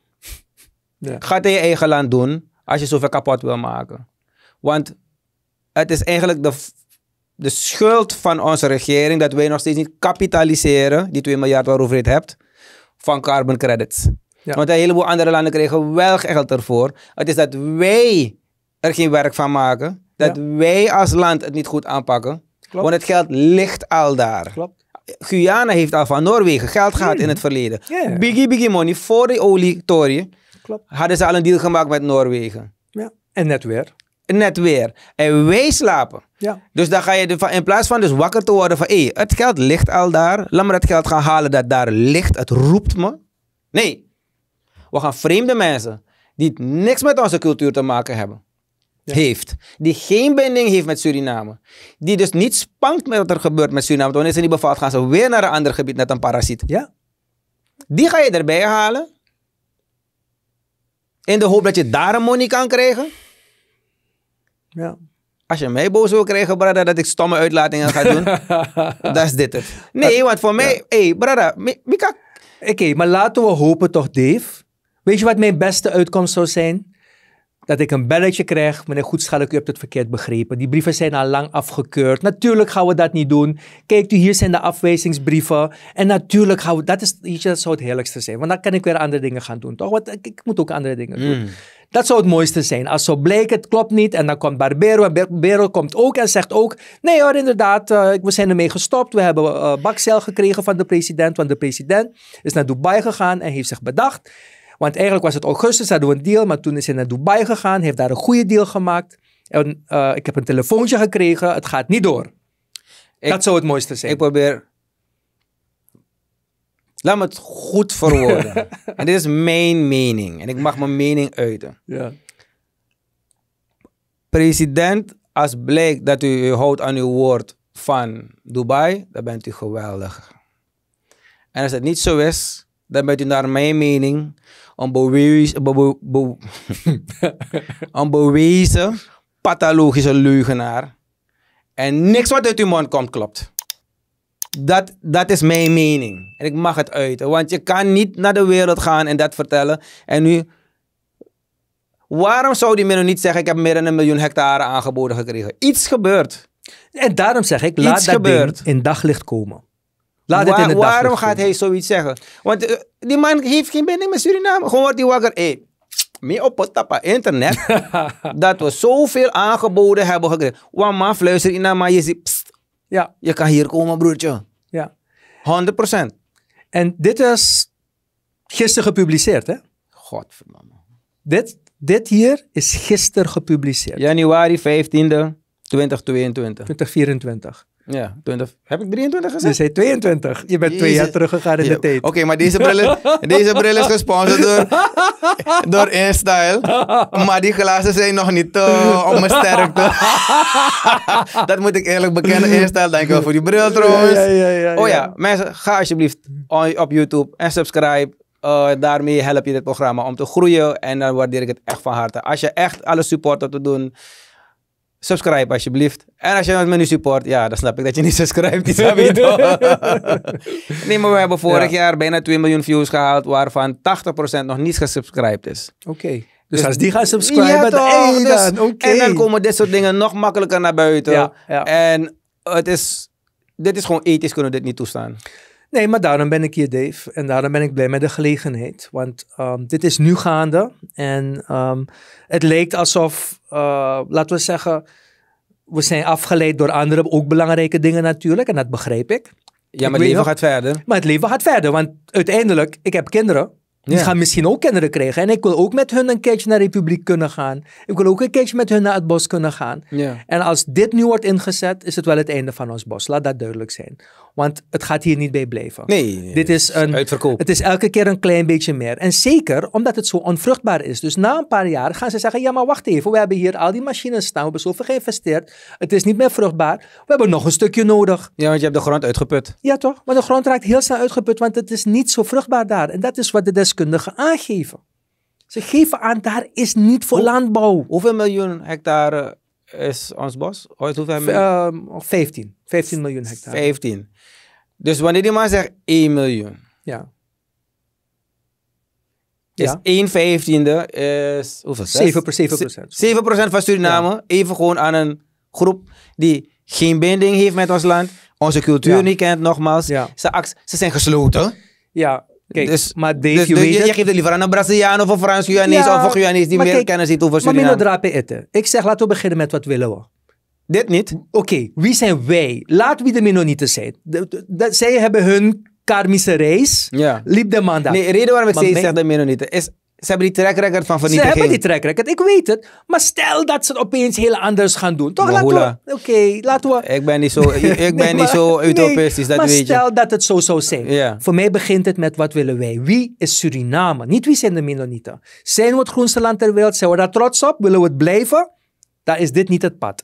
Ja. Ga het in je eigen land doen. Als je zoveel kapot wil maken. Want het is eigenlijk de, de schuld van onze regering dat wij nog steeds niet kapitaliseren. Die 2 miljard waarover je het hebt. Van carbon credits. Want een heleboel andere landen kregen wel geld ervoor. Het is dat wij er geen werk van maken. Dat wij als land het niet goed aanpakken. Want het geld ligt al daar. Klopt. Guyana heeft al van Noorwegen geld gehad in het verleden. Yeah. Biggie Biggie Money voor de olietoren hadden ze al een deal gemaakt met Noorwegen. Ja. En net weer. Net weer. En wij slapen. Ja. Dus dan ga je in plaats van dus wakker te worden van hé, het geld ligt al daar. Laat maar dat geld gaan halen dat daar ligt. Het roept me. Nee, we gaan vreemde mensen die niks met onze cultuur te maken hebben. Heeft. Die geen binding heeft met Suriname. Die dus niet spankt met wat er gebeurt met Suriname. Want is ze niet bevalt, gaan ze weer naar een ander gebied, net een parasiet. Ja. Die ga je erbij halen. In de hoop dat je daar een money kan krijgen. Ja. Als je mij boos wil krijgen, brada, dat ik stomme uitlatingen ga doen, dat is dit het. Nee, want voor mij, ja. hey, brada, Mika. Oké, maar laten we hopen toch, Dave, Weet je wat mijn beste uitkomst zou zijn? Dat ik een belletje krijg. Meneer Goedschalk, u hebt het verkeerd begrepen. Die brieven zijn al lang afgekeurd. Natuurlijk gaan we dat niet doen. Kijk, hier zijn de afwijzingsbrieven. En natuurlijk gaan we... Dat, is, dat zou het heerlijkste zijn. Want dan kan ik weer andere dingen gaan doen, toch? Want ik, ik moet ook andere dingen doen. Mm. Dat zou het mooiste zijn. Als zo blijkt, het klopt niet. En dan komt Barbero. En Barbero komt ook en zegt ook... Nee hoor, inderdaad, eh, we zijn ermee gestopt. We hebben uh, eh, bakcel gekregen van de president. Want de president is naar Dubai gegaan en heeft zich bedacht... Want eigenlijk was het augustus, hadden we een deal, maar toen is hij naar Dubai gegaan, heeft daar een goede deal gemaakt. En eh, ik heb een telefoontje gekregen, het gaat niet door. Ik, dat zou het mooiste zijn. Ik probeer. Laat me het goed verwoorden. en dit is mijn mening. En ik mag mijn mening uiten. Ja. President, als blijkt dat u, u houdt aan uw woord van Dubai, dan bent u geweldig. En als het niet zo is, dan bent u naar mijn mening een bewezen, be, pathologische leugenaar. En niks wat uit uw mond komt klopt. Dat, dat is mijn mening. En ik mag het uiten. Want je kan niet naar de wereld gaan en dat vertellen. En nu. Waarom zou die middel niet zeggen: Ik heb meer dan een miljoen hectare aangeboden gekregen? Iets gebeurt. En daarom zeg ik: laat dat gebeurt. in daglicht komen. Laat het waarom gaat hij zoiets zeggen? Want eh, die man heeft geen binding met Suriname. Gewoon wordt hij wakker. Hey, meer op het tappen internet. dat we zoveel aangeboden hebben gekregen. Want maar fluister in maar je ziet. ja. Je kan hier komen, broertje. Ja. 100%. En dit is gisteren gepubliceerd, hè? Godverdomme. Dit, dit hier is gisteren gepubliceerd. Januari 15e, 2022. 2024. Ja, 20. Heb ik 23 gezegd? Je zei 22. Je bent twee jaar teruggegaan in de tijd. Oké, maar deze bril, deze bril is gesponsord door, door InStyle. Maar die glazen zijn nog niet uh, op mijn sterkte. dat moet ik eerlijk bekennen. InStyle, dank je wel voor die bril trouwens. oh ja, mensen, ga alsjeblieft op YouTube en subscribe. Eh, daarmee help je dit programma om te groeien. En dan waardeer ik het echt van harte. Als je echt alle support te doen Subscribe alsjeblieft. En als je met nou me nu support, ja, dan snap ik dat je niet subscribe. snap je toch? nee, maar we hebben vorig jaar bijna 2 miljoen views gehaald, waarvan 80% nog niet gesubscribed is. Oké. Dus, dus als die gaan subscriben, dan, dus- En dan komen dit soort dingen nog makkelijker naar buiten. en het is, dit is gewoon ethisch kunnen we dit niet toestaan. Nee, maar daarom ben ik hier, Dave. En daarom ben ik blij met de gelegenheid. Want ehm, dit is nu gaande. En ehm, het leek alsof, eh, laten we zeggen, we zijn afgeleid door andere ook belangrijke dingen natuurlijk. En dat begreep ik. Ja, maar het leven gaat verder. Maar het leven gaat verder. Want uiteindelijk, ik heb kinderen. Die gaan misschien ook kinderen krijgen. En ik wil ook met hun een keertje naar de Republiek kunnen gaan. Ik wil ook een keertje met hun naar het bos kunnen gaan. Ja. En als dit nu wordt ingezet, is het wel het einde van ons bos. Laat dat duidelijk zijn. Want het gaat hier niet bij blijven. Nee, dit is een, uitverkoop. Het is elke keer een klein beetje meer. En zeker omdat het zo onvruchtbaar is. Dus na een paar jaar gaan ze zeggen: ja, maar wacht even, we hebben hier al die machines staan, we hebben zoveel geïnvesteerd. Het is niet meer vruchtbaar. We hebben nog een stukje nodig. Ja, want je hebt de grond uitgeput. Ja, toch? Maar de grond raakt heel snel uitgeput, want het is niet zo vruchtbaar daar. En dat is wat de deskundigen aangeven. Ze geven aan, daar is niet voor landbouw. Hoeveel miljoen hectare is ons bos? Ooit hoeveel 15. 15 ehm, miljoen hectare. 15. Dus wanneer die man zegt 1 miljoen. Ja. Dus ja. 1 vijftiende is eh, hoeveel? 7 procent. 7 procent van Suriname. Even gewoon aan een groep die geen binding heeft met ons land. Onze cultuur niet kent, nogmaals. Ze, ze zijn gesloten. Ja, Kijk, dus- maar Dave, dus, dus je, geeft het liever aan een Braziliaan of een Frans-Guyanese of een Guyanese die meer kijk, kennis heeft over Suriname. eten. Ik zeg, laten we beginnen met wat willen we. Dit niet? Oké, wie zijn wij? Laat wie de Mennonieten zijn. Dat, zij hebben hun karmische reis. Ja. Liep de man daar. Nee, de reden waarom ik steeds zeggen zeg de Mennonieten is... Ze hebben die track record van vernietiging. Ze hebben die track record, ik weet het. Maar stel dat ze het opeens heel anders gaan doen. Toch? Laten we... Oké, okay, laten we... Ik ben niet zo, ik, ben niet zo utopistisch, dat weet je. Maar stel dat het zo zou zijn. Voor mij begint het met wat willen wij. Wie is Suriname? Niet wie zijn de Mennonieten. Zijn we het groenste land ter wereld? Zijn we daar trots op? Willen we het blijven? Dan is dit niet het pad.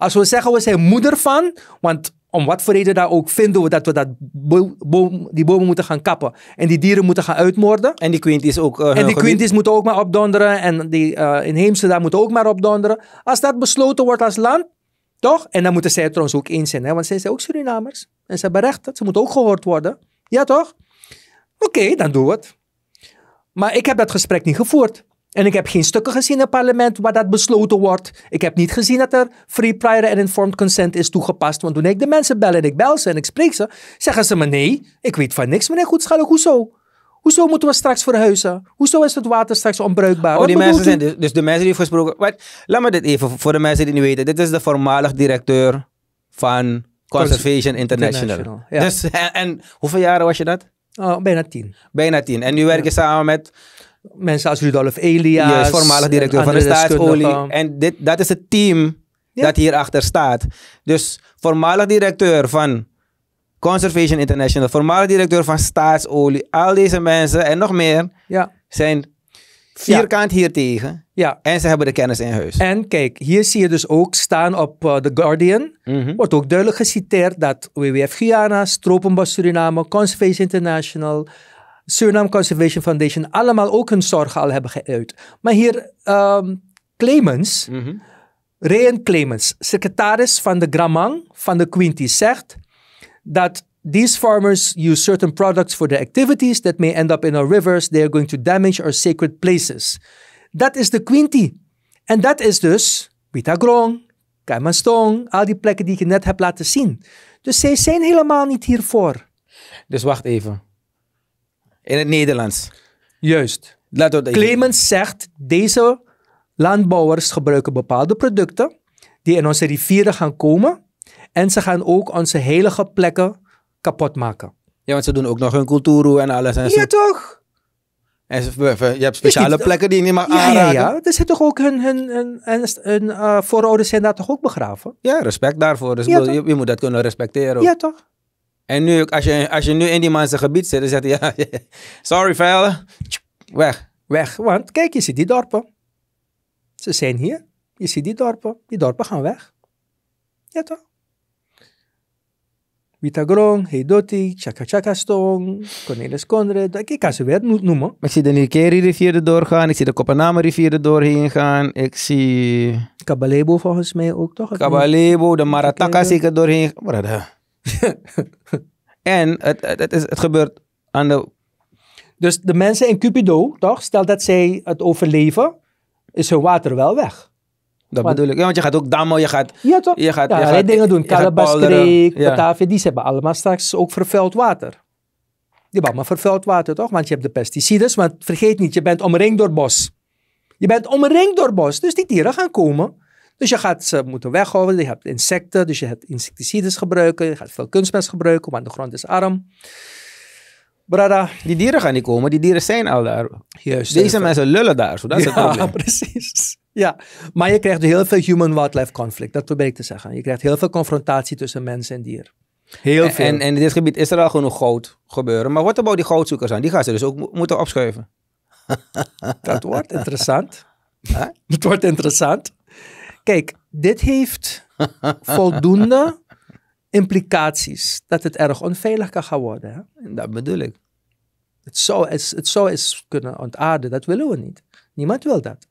Als we zeggen we zijn moeder van, want om wat voor reden daar ook vinden we dat we dat boom, die bomen moeten gaan kappen. En die dieren moeten gaan uitmoorden. En die quinties ook. Eh, en die quinties moeten ook maar opdonderen. En die uh, eh, inheemse daar moeten ook maar opdonderen. Als dat besloten wordt als land, toch? En dan moeten zij het trouwens ook eens zijn. Hè? Want zij zijn ook Surinamers. En ze hebben recht. Ze moeten ook gehoord worden. Ja, toch? Oké, dan doen we het. Maar ik heb dat gesprek niet gevoerd. En ik heb geen stukken gezien in het parlement waar dat besloten wordt. Ik heb niet gezien dat er free, prior en informed consent is toegepast. Want toen ik de mensen bel en ik bel ze en ik spreek ze, zeggen ze me nee, ik weet van niks, meneer Goedschalig, hoezo? Hoezo moeten we straks verhuizen? Hoezo is het water straks onbruikbaar? Oh, die mensen zijn dus, de mensen die hebben gesproken. Wat, laat me dit even voor de mensen die niet weten. Dit is de voormalig directeur van Conservation International. ja. Dus, en, hoeveel jaren was je dat? Oh, bijna tien. Bijna tien. En nu werk je samen met mensen als Rudolf Elias. Yes, voormalig directeur van de staatsolie. En dit, dat is het team ja. dat hierachter staat. Dus voormalig directeur van Conservation International, voormalig directeur van staatsolie. Al deze mensen en nog meer ja. zijn vierkant ja. hier tegen. Ja. En ze hebben de kennis in huis. En kijk, hier zie je dus ook staan op eh, The Guardian. Mhm. Wordt ook duidelijk geciteerd dat WWF Guyana, Stropenbos Suriname, Conservation International, Suriname Conservation Foundation allemaal ook hun zorgen al hebben geuit. Maar hier um, Clemens, mm Clemens, secretaris van de Gramang van de Quinty, zegt dat these farmers use certain products for their activities that may end up in our rivers. They are going to damage our sacred places. Dat is de Quinty. En dat is dus Kaiman Kaimanstong, al die plekken die ik net heb laten zien. Dus zij zijn helemaal niet hiervoor. Dus wacht even in het Nederlands. Juist. Clemens zegt, deze landbouwers gebruiken bepaalde producten die in onze rivieren gaan komen. En ze gaan ook onze heilige plekken kapot maken. Ja, want ze doen ook nog hun cultuur en alles. En ja, toch? En je hebt speciale plekken die je niet mag ja, aanraken. Ja, ja. toch ook hun, hun, hun, hun, eh, voorouders zijn daar toch ook begraven? Ja, respect daarvoor. Dus ja, je, moet dat kunnen respecteren. Ja, toch? En nu, als je, als je nu in die man gebied zit, dan zegt hij, ja, sorry vuilen, weg. Weg, want kijk, je ziet die dorpen. Ze zijn hier, je ziet die dorpen, die dorpen gaan weg. Ja toch? Witagrong, Chaka Chakachakastong, Cornelis Kondre. Ik kan ze weer noemen. Ik zie de Nikeri-rivier erdoor gaan. Ik zie de Kopaname-rivier er doorheen gaan. Ik zie... Kabalebo volgens mij ook, toch? Kabalebo, de Marataka er doorheen. Brada. en het, het, is, het gebeurt aan de... Dus de mensen in Cupido, toch? Stel dat zij het overleven, is hun water wel weg. Dat bedoel ik. Ja, want je gaat ook dammen, je gaat... Ja, toch? Je gaat, ja, dingen doen. Calabascreek, ja. die hebben allemaal straks ook vervuild water. Die hebben allemaal vervuild water, toch? Want je hebt de pesticides. Maar vergeet niet, je bent omringd door bos. Je bent omringd door bos, dus die dieren gaan komen. Dus je gaat ze eh, moeten weggooien. Je hebt insecten, dus je hebt insecticides gebruiken. Je gaat veel kunstmest gebruiken, want de grond is arm. Brada. Die dieren gaan niet komen, die dieren zijn al daar. Juist. Deze mensen lullen daar, zo dat is ja, het probleem. precies. Ja, maar je krijgt dus heel veel human-wildlife conflict, dat probeer ik te zeggen. Je krijgt heel veel confrontatie tussen mens en dier. Heel en, veel. En, en, in dit gebied is er al genoeg goud gebeuren. Maar wat about die goudzoekers aan? Die gaan ze dus ook moeten opschuiven. dat wordt interessant. Huh? Dat wordt interessant. Kijk, dit heeft voldoende implicaties dat het erg onveilig kan gaan worden. Hè? En dat bedoel ik. Het zou, eens, het zou eens kunnen ontaarden, dat willen we niet. Niemand wil dat.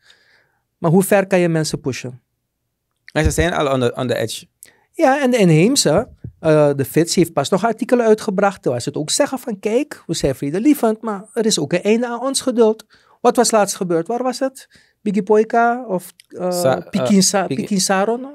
Maar hoe ver kan je mensen pushen? En ze zijn al on the, on the edge. Ja, en de inheemse, eh, de FITS, heeft pas nog artikelen uitgebracht waar ze het ook zeggen van kijk, we zijn vredelievend, maar er is ook een einde aan ons geduld. Wat was laatst gebeurd? Waar was het? Biggie Poika of uh, eh, Pikinsa, eh, Pikin,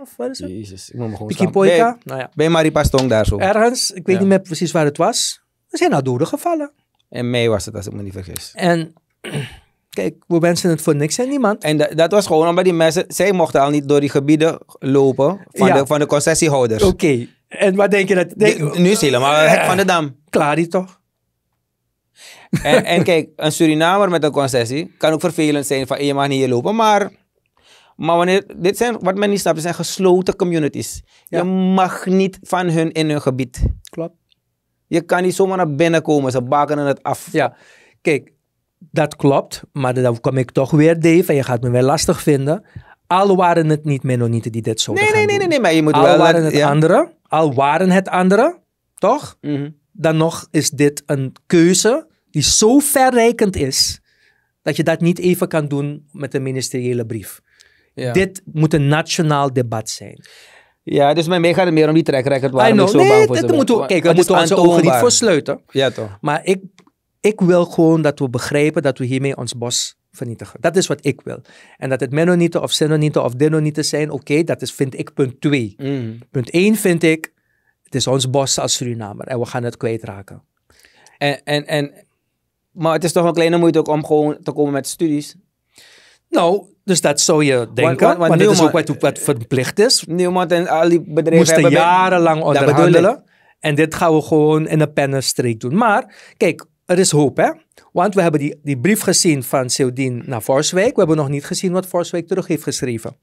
of wat is het? Jezus, ik moet me gewoon Pikin Bij, nou ja. daar zo. Ergens, ik weet niet meer precies waar het was. We zijn al doden gevallen. En mei was het, als ik me niet vergis. En kijk, we wensen het voor niks en niemand. En dat was gewoon omdat die mensen, zij mochten al niet door die gebieden lopen van, de, van de concessiehouders. Oké, en wat denk je dat... nu is het helemaal het van de dam. Klaar die toch? En, kijk, een Surinamer met een concessie kan ook vervelend zijn van je mag niet hier lopen, maar maar wanneer, dit zijn, wat men niet snapt, zijn gesloten communities. Je mag niet van hun in hun gebied. Klopt. Je kan niet zomaar naar binnen komen, ze baken het af. Ja, kijk, dat klopt, maar dan kom ik toch weer, Dave, en je gaat me weer lastig vinden. Al waren het niet Mennonieten die dit zo nee, nee, nee, nee, nee, maar je moet al wel... Al waren het ja. al waren het anderen, toch? Mhm dan nog is dit een keuze die zo verrijkend is dat je dat niet even kan doen met een ministeriële brief. Ja. Dit moet een nationaal debat zijn. Ja, dus bij mij gaat het meer om die track record waar ik zo nee, bang voor dat moeten we, Kijk, we moeten onze ogen niet voor sluiten. Ja, toch. Maar ik, ik wil gewoon dat we begrijpen dat we hiermee ons bos vernietigen. Dat is wat ik wil. En dat het Mennonieten of Senonieten of Denonieten zijn, oké, dat is, vind ik, punt 2. Mm. Punt 1 vind ik, het is ons bos als Surinamer en we gaan het kwijtraken. En, en, en, maar het is toch een kleine moeite ook om gewoon te komen met studies. Nou, dus dat zou je denken, want, want, is ook wat, verplicht is. we en al die bedrijven moesten jarenlang onderhandelen. En dit gaan we gewoon in een pennenstreek doen. Maar kijk, er is hoop hè. Want we hebben die, die brief gezien van Seudin naar Forswijk. We hebben nog niet gezien wat Forswijk terug heeft geschreven.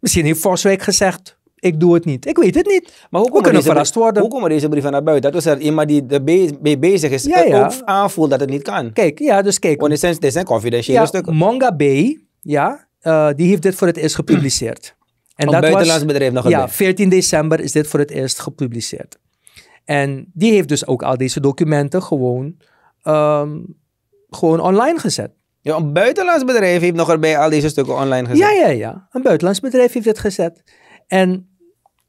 Misschien heeft Forswijk gezegd, ik doe het niet. Ik weet het niet. Maar hoe komen, we deze, verrast worden. Hoe komen deze brieven naar buiten? Dat is er iemand die ermee bezig is ja, aanvoelt dat het niet kan. Kijk, ja, dus kijk. Want dit zijn, dit zijn confidentiële ja, stukken. Manga B, ja, eh, die heeft dit voor het eerst gepubliceerd. En dat buitenlands bedrijf nog een Ja, 14 december is dit voor het eerst gepubliceerd. En die heeft dus ook al deze documenten gewoon, ehm, gewoon online gezet. Ja, een buitenlands bedrijf heeft nog erbij al deze stukken online gezet. Ja, ja, ja. Een buitenlands bedrijf heeft dit gezet. En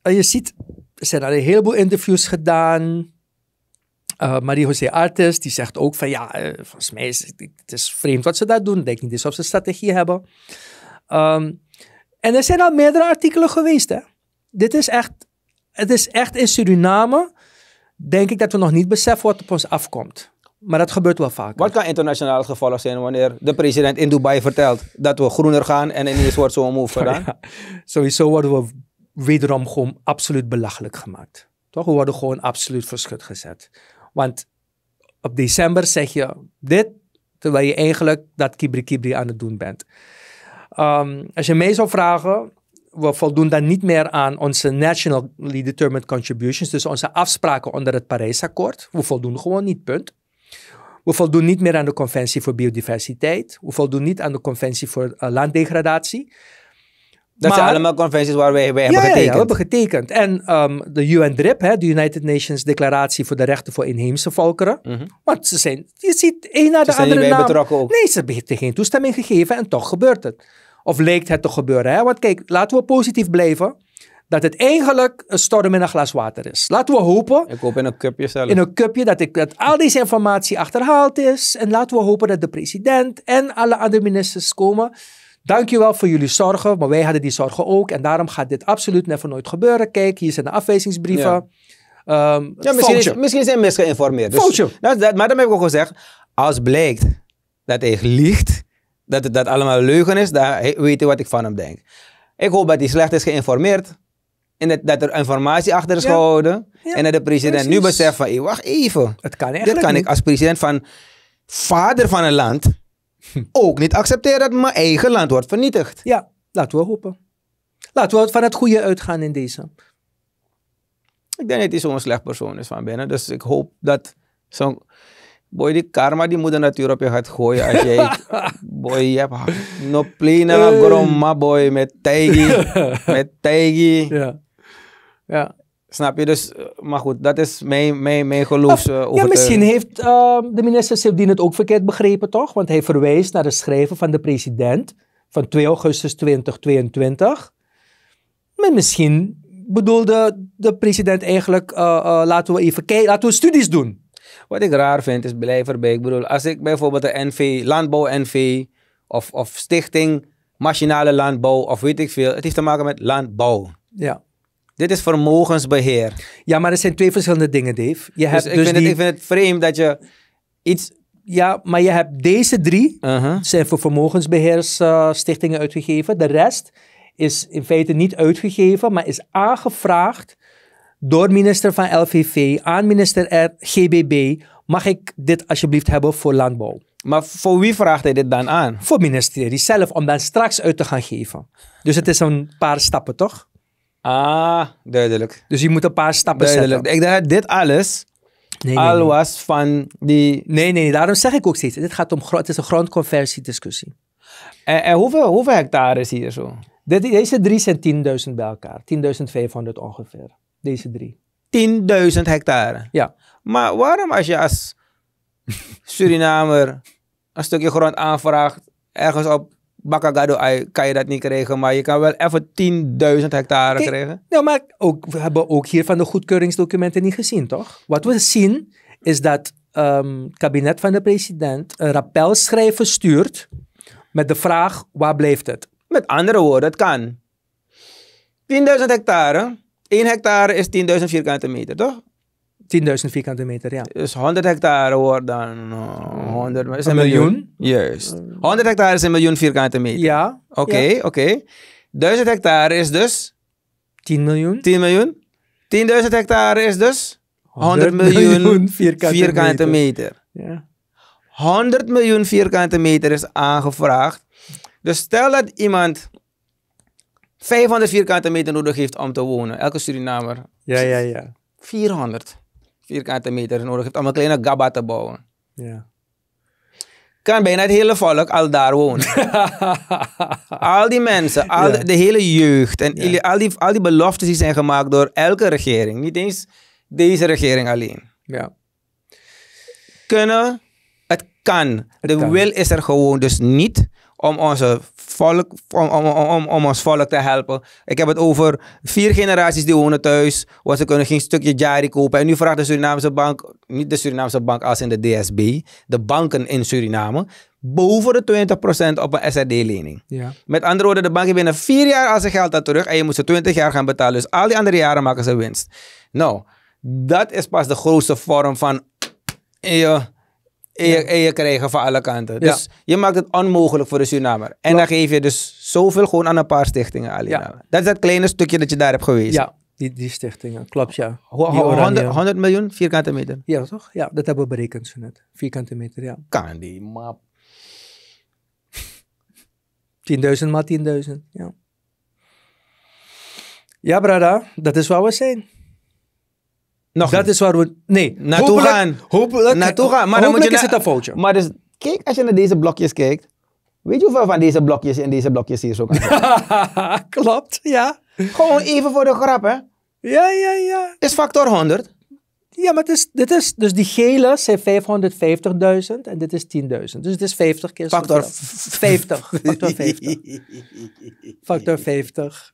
eh, je ziet, er zijn al een heleboel interviews gedaan. Eh, Marie-José Artis, die zegt ook van ja, uh, volgens mij is het is vreemd wat ze daar doen. Ik denk niet eens of ze strategie hebben. Ehm, en er zijn al meerdere artikelen geweest. Hè? Dit is echt, het is echt in Suriname, denk ik dat we nog niet beseffen wat op ons afkomt. Maar dat gebeurt wel vaak. Wat kan internationaal gevallen zijn wanneer de president in Dubai vertelt dat we groener gaan en ineens wordt zo'n move gedaan? sowieso worden we wederom gewoon absoluut belachelijk gemaakt. Toch? We worden gewoon absoluut verschut gezet. Want op december zeg je dit, terwijl je eigenlijk dat kibri kibri aan het doen bent. Ehm, als je mij zou vragen, we voldoen dan niet meer aan onze nationally determined contributions, dus onze afspraken onder het Parijsakkoord. We voldoen gewoon niet, punt. We voldoen niet meer aan de Conventie voor Biodiversiteit. We voldoen niet aan de Conventie voor eh, Landdegradatie. Dat zijn allemaal conventies waar wij, hebben getekend. Ja, we hebben getekend. En ehm, de UN-DRIP, de United Nations Declaratie voor de Rechten voor Inheemse Volkeren. Mm Want ze zijn, je ziet een na de zijn andere betrokken ook. Nee, ze heeft geen toestemming gegeven en toch gebeurt het. Of leek het te gebeuren. Hè? Want kijk, laten we positief blijven. Dat het eigenlijk een storm in een glas water is. Laten we hopen. Ik hoop in een cupje zelf. In een cupje dat, ik, dat al deze informatie achterhaald is. En laten we hopen dat de president en alle andere ministers komen Dankjewel voor jullie zorgen, maar wij hadden die zorgen ook. En daarom gaat dit absoluut never nooit gebeuren. Kijk, hier zijn de afwijzingsbrieven. Ja. Um, misschien, is, misschien, zijn mensen geïnformeerd. Dus nou, dat, maar dan heb ik ook gezegd, als blijkt dat hij liegt, dat het dat allemaal leugen is, dan weet je wat ik van hem denk. Ik hoop dat hij slecht is geïnformeerd. En dat, dat er informatie achter is gehouden. en dat de president nu beseft van, wacht even. Het kan Dit kan ik als president van, vader van een land, ook niet accepteren dat mijn eigen land wordt vernietigd. Ja, laten we hopen. Laten we van het goede uitgaan in deze. Ik denk dat hij zo'n slecht persoon is van binnen. Dus ik hoop dat zo'n... Boy, die karma die moeder natuurlijk op je gaat gooien als jij... boy, je hebt no plena eh. gromma boy met tijgi. met tijgi. Ja. ja. Snap je? Dus, eh, maar goed, dat is mijn, mijn, mijn geloof. Eh, ja, misschien heeft ehm, de minister die het ook verkeerd begrepen, toch? Want hij verwijst naar de schrijven van de president van 2 augustus 2022. Maar misschien bedoelde de president eigenlijk, eh, laten we even kijken, laten we studies doen. Wat ik raar vind, is blijf erbij. Ik bedoel, als ik bijvoorbeeld de NV, landbouw-NV of, of stichting machinale landbouw of weet ik veel. Het heeft te maken met landbouw. Ja. Dit is vermogensbeheer. Ja, maar er zijn twee verschillende dingen, Dave. Je dus hebt dus, ik, vind het, het vreemd dat je iets ja, maar je hebt deze drie uh-huh. zijn voor vermogensbeheersstichtingen uh, uitgegeven. De rest is in feite niet uitgegeven, maar is aangevraagd door minister van LVV aan minister R GBB. Mag ik dit alsjeblieft hebben voor landbouw? Maar voor wie vraagt hij dit dan aan? Voor het ministerie zelf, om dan straks uit te gaan geven. Dus het is een paar stappen, toch? Ah, duidelijk. Dus je moet een paar stappen duidelijk. zetten. Ik dit alles nee, nee, al was van die... Nee, nee, daarom zeg ik ook steeds. Dit gaat om, het is een grondconversiediscussie. En, hoeveel, hectare is hier zo? deze drie zijn 10.000 bij elkaar. 10.500 ongeveer. Deze drie. 10.000 hectare? Ja. Maar waarom als je als Surinamer een stukje grond aanvraagt ergens op Bakagado kan je dat niet krijgen, maar je kan wel even 10.000 hectare krijgen. Ja, maar ook, we hebben ook hier van de goedkeuringsdocumenten niet gezien, toch? Wat we zien is dat het ehm, kabinet van de president een rappelschrijven stuurt met de vraag, waar blijft het? Met andere woorden, het kan. 10.000 hectare. 1 hectare is 10.000 vierkante meter, toch? 10.000 vierkante meter, ja. Dus eh, is 100 hectare wordt dan. 100, is een, miljoen? miljoen? Juist. 100 hectare is een miljoen vierkante meter. Ja. Oké, oké. Okay. 1000 hectare is dus? 10 miljoen. 10 miljoen. 10.000 hectare is dus? 100, 100 miljoen, vierkante, meter. meter. Ja. 100 miljoen vierkante meter is aangevraagd. Dus stel dat iemand 500 vierkante meter nodig heeft om te wonen. Elke Surinamer. Ja, ja, ja. 400 vierkante meter, nodig heeft om een kleine gabba te bouwen. Ja. Kan bijna het hele volk al daar wonen. al die mensen, al de, hele jeugd en al, die, al die beloftes die zijn gemaakt door elke regering, niet eens deze regering alleen. Ja. Kunnen, het kan. Het de wil is er gewoon dus niet om onze volk, om, om, ons volk te helpen. Ik heb het over vier generaties die wonen thuis, want ze kunnen geen stukje jari kopen. En nu vraagt de Surinaamse bank, niet de Surinaamse bank als in de DSB, de banken in Suriname, boven de 20% op een SRD-lening. Ja. Met andere woorden, de bank heeft binnen vier jaar al zijn geld dat terug en je moet ze 20 jaar gaan betalen. Dus al die andere jaren maken ze winst. Nou, dat is pas de grootste vorm van... Eh, en, ja. je, krijgen van alle kanten. Dus je maakt het onmogelijk voor de Surinamer. En dan geef je dus zoveel gewoon aan een paar stichtingen alleen. Dat is dat kleine stukje dat je daar hebt geweest. Ja, die, die stichtingen, klopt ja. 100, miljoen vierkante meter? Ja, toch? Ja, dat hebben we berekend zo net. Vierkante meter, ja. Kan die, maar... 10.000 maar 10.000, ja. Ja, brada, dat is waar we zijn dat is waar we nee, naartoe hopelijk, gaan. Maar dan moet je is het een foutje. Maar dus, kijk, als je naar deze blokjes kijkt. Weet je hoeveel van deze blokjes en deze blokjes hier zo kan zijn? Klopt, ja. Gewoon even voor de grap, hè? Ja, ja, ja. Is factor 100? Ja, maar het is, dit is, dus die gele zijn 550.000 en dit is 10.000. Dus het is 50 keer Factor 50. Factor 50. Factor 50.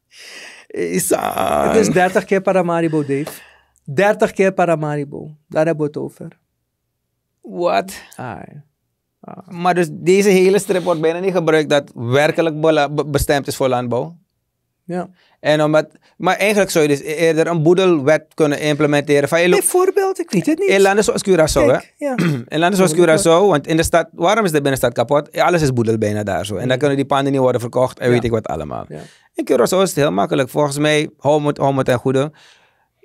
Isa. Het is 30 keer Paramaribo, Dave. 30 keer Paramaribo. Daar hebben we het over. Wat? Ah. Maar dus deze hele strip wordt bijna niet gebruikt dat werkelijk bestemd is voor landbouw. Ja. En omdat, maar eigenlijk zou je dus eerder een boedelwet kunnen implementeren. Van, voorbeeld ik weet het niet. In landen zoals Curaçao, hè? Ja. in landen zoals Curaçao, want in de stad, waarom is de binnenstad kapot? Alles is boedel bijna daar zo. En dan kunnen die panden niet worden verkocht en weet ik wat allemaal. In Curaçao is het heel makkelijk. Volgens mij, hou me, ten goede,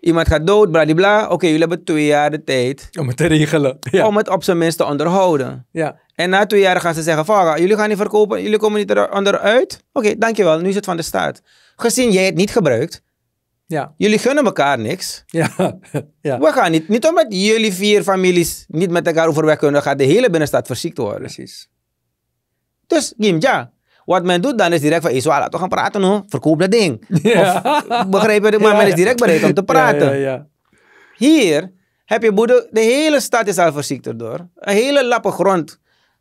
Iemand gaat dood, bladibla. Oké, jullie hebben twee jaar de tijd. Om het te regelen. Ja. Om het op zijn minst te onderhouden. Ja. En na twee jaar gaan ze zeggen: Vaga, jullie gaan niet verkopen, jullie komen niet uit. Oké, dankjewel, nu is het van de staat. Gezien jij het niet gebruikt, ja. jullie gunnen elkaar niks. Ja. ja. We gaan niet, niet omdat jullie vier families niet met elkaar overweg kunnen, gaat de hele binnenstad verziekt worden. Precies. Dus, Gim, ja. Wat men doet dan is direct van, hey, laten we gaan praten hoor. Verkoop dat ding. Of, begrijp je? Maar men is direct bereid om te praten. Hier heb je boede, de hele stad is al verziekt door, Een hele lappe grond.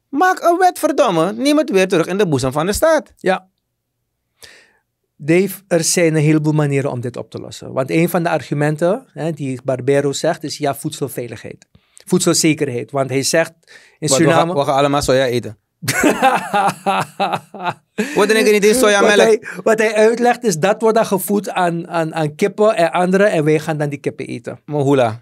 Maak een wet, verdomme. Neem het weer terug in de boezem van de staat. Ja. Dave, er zijn een heleboel manieren om dit op te lossen. Want een van de argumenten hè, die Barbero zegt is ja, voedselveiligheid. Voedselzekerheid. Want hij zegt in Suriname... We gaan, we gaan allemaal eten. Wat denk ik niet in sojamelk? Wat, wat hij, uitlegt is dat wordt dan gevoed aan, aan, aan kippen en anderen en wij gaan dan die kippen eten. Mohula.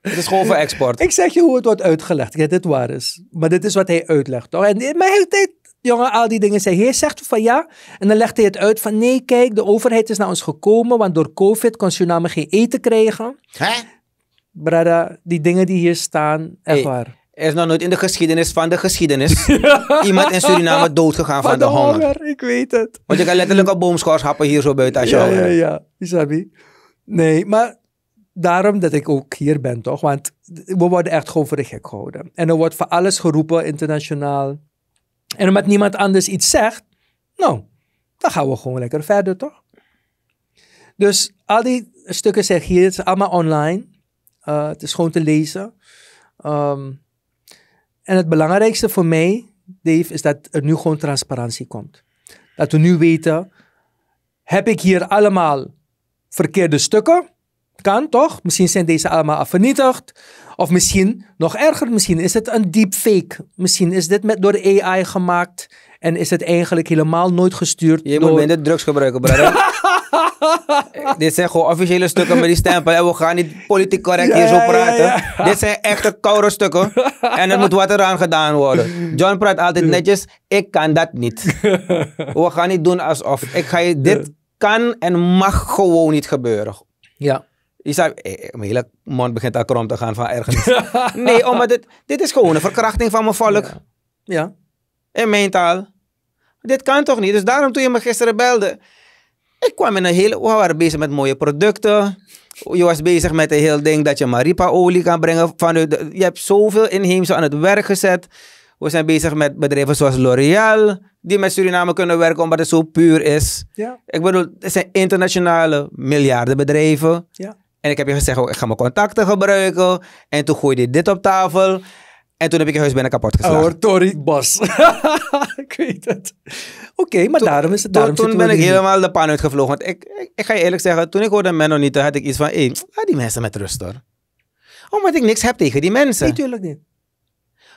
Het is gewoon voor export. Ik zeg je hoe het wordt uitgelegd. Ik ja, dit waar is. Maar dit is wat hij uitlegt, toch? En, maar hele tijd, jongen, al die dingen zijn. Hij zegt van ja. En dan legt hij het uit van nee, kijk, de overheid is naar ons gekomen. Want door COVID kon Suriname geen eten krijgen. Hè? Brada, die dingen die hier staan, echt waar. Er is nog nooit in de geschiedenis van de geschiedenis iemand in Suriname doodgegaan van, van de, honger. Ik weet het. Want je kan letterlijk op boomschors happen hier zo buiten als je ja, Ja, Isabi. Nee, maar daarom dat ik ook hier ben, toch? Want we worden echt gewoon voor de gek gehouden. En er wordt voor alles geroepen, internationaal. En omdat niemand anders iets zegt, nou, dan gaan we gewoon lekker verder, toch? Dus al die stukken zeg hier, het is allemaal online. Eh, het is gewoon te lezen. Ehm, en het belangrijkste voor mij, Dave, is dat er nu gewoon transparantie komt. Dat we nu weten, heb ik hier allemaal verkeerde stukken? Kan toch? Misschien zijn deze allemaal vernietigd. Of misschien, nog erger, misschien is het een deepfake. Misschien is dit met, door de AI gemaakt. En is het eigenlijk helemaal nooit gestuurd. Je door... moet minder drugs gebruiken, Brad. Dit zijn gewoon officiële stukken met die stempel. En we gaan niet politiek correct hier zo praten. Dit zijn echte koude stukken. En er moet wat eraan gedaan worden. John praat altijd netjes. Ik kan dat niet. We gaan niet doen alsof. Ik ga je, dit kan en mag gewoon niet gebeuren. Ja. Je eh, zei, eh, mijn hele mond begint al krom te gaan van ergens. nee, omdat dit, dit is gewoon een verkrachting van mijn volk. ja. In mijn taal. Dit kan toch niet? Dus daarom toen je me gisteren belde. Ik kwam in een hele... We waren bezig met mooie producten. Je was bezig met een heel ding dat je Maripa-olie kan brengen. Vanuit je hebt zoveel inheemse aan het werk gezet. We zijn bezig met bedrijven zoals L'Oréal, die met Suriname kunnen werken omdat het zo puur is. Ja. Ik bedoel, het zijn internationale miljardenbedrijven. Ja. En ik heb je gezegd, oh, ik ga mijn contacten gebruiken. En toen gooide je dit op tafel. En toen heb ik je huis bijna kapot oh, geslagen. Hoor, Tori Bas. ik weet het. Oké, maar toen, daarom is het daarom Toen, ben ik helemaal de pan uitgevlogen. Want ik, ik, ga je eerlijk zeggen, toen ik hoorde Menno niet, had ik iets van: hé, hey, laat die mensen met rust hoor. Omdat ik niks heb tegen die mensen. Natuurlijk nee, niet.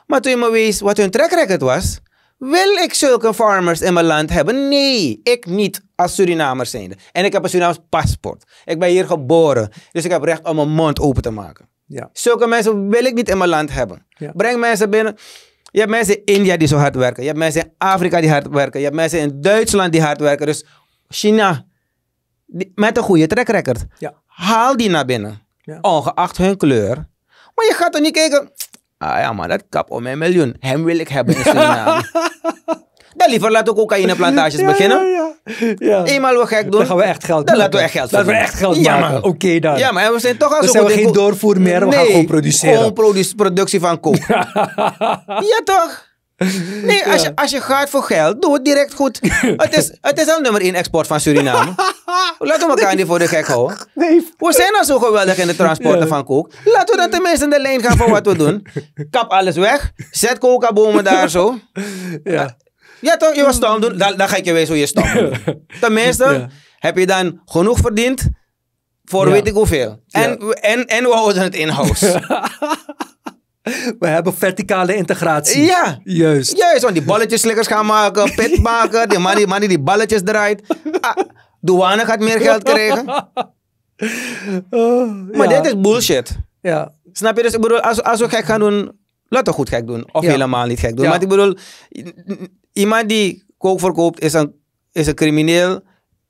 Maar toen je me wees wat hun track het was, wil ik zulke farmers in mijn land hebben? Nee, ik niet als Surinamer zijnde. En ik heb een Surinaams paspoort. Ik ben hier geboren, dus ik heb recht om mijn mond open te maken. Ja. Zulke mensen wil ik niet in mijn land hebben. Breng mensen binnen. Je hebt mensen in India die zo hard werken. Je hebt mensen in Afrika die hard werken. Je hebt mensen in Duitsland die hard werken. Dus China, met een goede track record. Ja. Haal die naar binnen. Ongeacht hun kleur. Maar je gaat er niet kijken. Ah ja, maar dat kap om een miljoen. Hem wil ik hebben in Suriname. Dan liever laten we cocaïneplantages beginnen. Ja, ja. Eenmaal we gek doen. Dan gaan we echt geld Dan laten we echt geld Laten we echt geld maken. Oké okay, dan. Ja, maar we zijn toch al dan zo zijn we geen doorvoer meer. We gaan gewoon produceren. gewoon productie van kook. ja toch? Nee, als, je, als je gaat voor geld, doe het direct goed. het, is, het is al nummer 1 export van Suriname. Laten we elkaar niet voor de gek houden. Nee. We zijn al zo geweldig in de transporten van kook. Laten we dat tenminste in de lijn gaan voor wat we doen. Kap alles weg. Zet bomen daar zo. Ja. Eh, ja, toch? Je was hmm. stom doen. Dan, dan ga ik je wijzen hoe je stom doet. Tenminste, heb je dan genoeg verdiend voor weet ik hoeveel. En, en, en we houden het in-house. We hebben verticale integratie. Ja. Juist. Juist, want die balletjes lekkers gaan maken, pit maken, die man die, die, balletjes draait. Ah, douane gaat meer geld krijgen. Oh, maar dit is bullshit. Ja. Snap je? Dus ik bedoel, als, als we gek gaan doen, laten we goed gek doen. Of helemaal niet gek doen. Maar ik bedoel, iemand die kook verkoopt is een, is een crimineel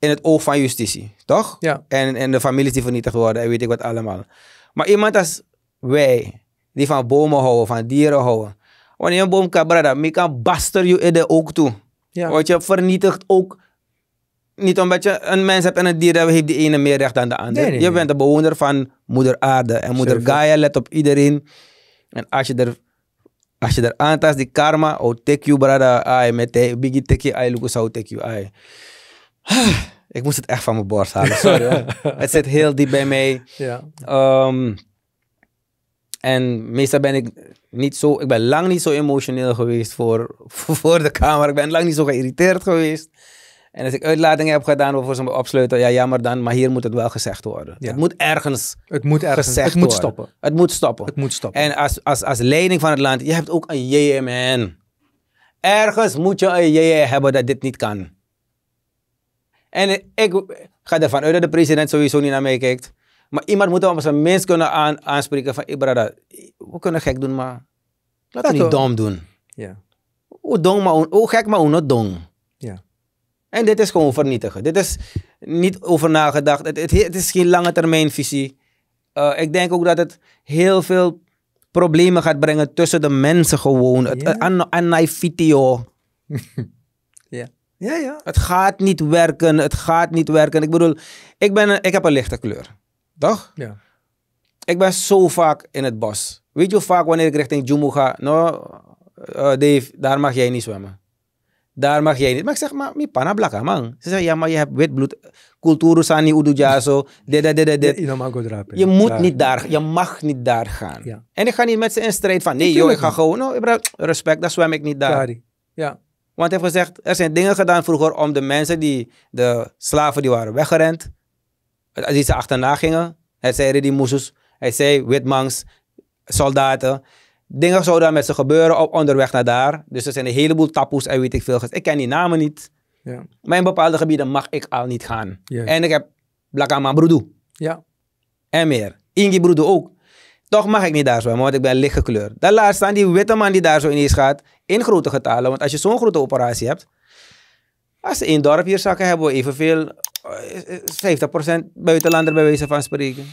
in het oog van justitie, toch? Ja. En, en de families die vernietigd worden en weet ik wat allemaal. Maar iemand als wij, die van bomen houden, van dieren houden. Wanneer een boom kan braden, je kan baster je in ook toe. Ja. Want je vernietigt ook niet omdat je een mens hebt en een dier heeft die ene meer recht dan de ander. je bent de bewoner van moeder aarde. En moeder Gaia let op iedereen. En als je er als je daar aantast, die karma, oh, take you, brada, ai, met biggie, take you, ai, Lucas, oh, take you, ai. Ik moest het echt van mijn borst halen, sorry hoor. het zit heel diep bij mij. Ja. Ehm, en meestal ben ik niet zo, ik ben lang niet zo emotioneel geweest voor, voor de camera. Ik ben lang niet zo geïrriteerd geweest. En als ik uitlatingen heb gedaan waarvoor ze me opsluiten, ja jammer dan, maar hier moet het wel gezegd worden. Het moet ergens Het moet ergens, gezegd het moet worden. stoppen. Het moet stoppen. Het moet stoppen. En als, als, als leiding van het land, je hebt ook een man. Ergens moet je een jee hebben dat dit niet kan. En ik ga ervan uit dat de president sowieso niet naar mij kijkt. Maar iemand moet op zijn minst kunnen aanspreken van, Ibrada, we kunnen gek doen, maar laten we niet dom doen. Ja. Hoe dom, gek, maar hoe niet dom. Ja. En dit is gewoon vernietigen. Dit is niet over nagedacht. Het, het, is geen lange termijn visie. Eh, ik denk ook dat het heel veel problemen gaat brengen tussen de mensen gewoon. Het ja. Ja, ja. Het gaat niet werken. Het gaat niet werken. Ik bedoel, ik, ben ik heb een lichte kleur. Toch? Ja. Ik ben zo vaak in het bos. Weet je hoe vaak wanneer ik richting Jumu ga? Nou, eh, Dave, daar mag jij niet zwemmen daar mag jij niet. Maar ik zeg, maar mi pana blakka man. Ze zeggen, ja, maar je hebt wit bloed. cultuur sani udu jaso. Dit, dit, dit, Je moet niet daar, je mag niet daar gaan. En ik ga niet met ze in strijd van, nee joh, ik ga gewoon, no, oh, respect, daar zwem ik niet daar. Ja. Want hij heeft gezegd, er zijn dingen gedaan vroeger om de mensen die, de slaven die waren weggerend, die ze achterna gingen. Hij zei, die moezes. hij zei, witmangs, soldaten. Dingen zouden met ze gebeuren op onderweg naar daar. Dus er zijn een heleboel tapoes en weet ik veel. Ik ken die namen niet. Ja. Maar in bepaalde gebieden mag ik al niet gaan. En ik heb Blakama Broedu. Ja. En meer. Ingi Broedoe ook. Toch mag ik niet daar zo, want ik ben lichtgekleurd. Dan laat staan die witte man die daar zo ineens gaat, in grote getalen. Want als je zo'n grote operatie hebt, als ze één dorp hier zakken, hebben we evenveel, 50% eh, eh, buitenlander bij wijze van spreken.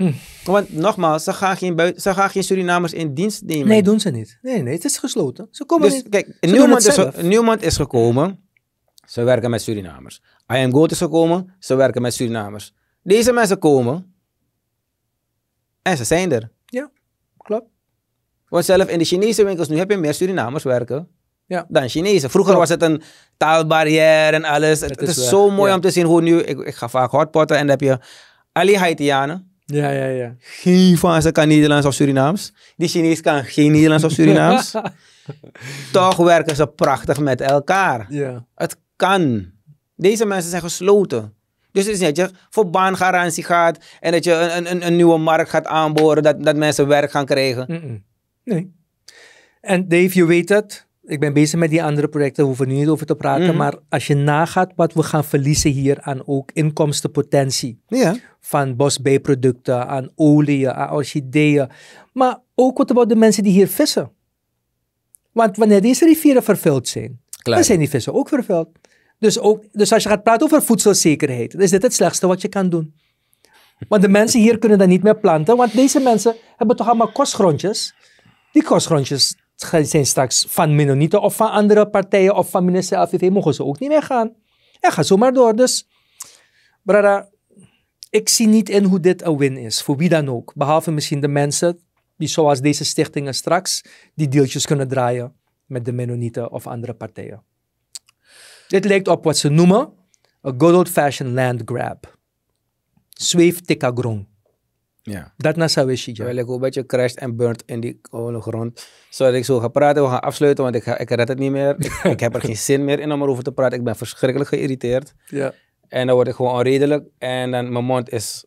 Hm. Want nogmaals, ze gaan, geen Surinamers in dienst nemen. Nee, doen ze niet. Nee, nee, het is gesloten. Ze komen dus, niet. Kijk, Nieuwmond is, is gekomen. Ze werken met Surinamers. I am Goat is gekomen. Ze werken met Surinamers. Deze mensen komen. En ze zijn er. Ja, klopt. Want zelf in de Chinese winkels nu heb je meer Surinamers werken ja. dan Chinezen. Vroeger was het een taalbarrière en alles. Het, is, zo mooi om te zien hoe nu... Ik, ik ga vaak hardpotten en dan heb je Ali Haitianen. Ja, ja, ja. Geen van ze kan Nederlands of Surinaams. Die Chinees kan geen Nederlands of Surinaams. Toch werken ze prachtig met elkaar. Ja. Het kan. Deze mensen zijn gesloten. Dus het is niet dat je voor baangarantie gaat en dat je een, een, een nieuwe markt gaat aanboren, dat, dat mensen werk gaan krijgen. Nee. En Dave, je weet het, ik ben bezig met die andere projecten, we hoeven nu niet over te praten. Mhm. Maar als je nagaat wat we gaan verliezen hier aan ook inkomstenpotentie. Ja. Van bosbijproducten, aan olie, aan orchideeën. Maar ook wat de mensen die hier vissen. Want wanneer deze rivieren vervuild zijn, dan zijn die vissen ook vervuild. Dus, ook, dus als je gaat praten over voedselzekerheid, dan is dit het slechtste wat je kan doen. Want de mensen hier kunnen dan niet meer planten, want deze mensen hebben toch allemaal kostgrondjes. Die kostgrondjes, zijn straks van Mennonieten of van andere partijen of van minister LVV, mogen ze ook niet meer gaan. En ga zo maar door. Dus, brada, ik zie niet in hoe dit een win is, voor wie dan ook. Behalve misschien de mensen, die zoals deze stichtingen straks, die deeltjes kunnen draaien met de Mennonieten of andere partijen. Dit lijkt op wat ze noemen een good old-fashioned land grab. Zweef tikkagrong. Ja. Dat na Sawishi. Terwijl ik een beetje crashed en burnt in die oude grond. Zodat ik zo ga praten, we gaan afsluiten, want ik, ik red het niet meer. ik, heb er geen zin meer in om erover te praten. Ik ben verschrikkelijk geïrriteerd. Ja. En dan word ik gewoon onredelijk. En dan, mijn mond is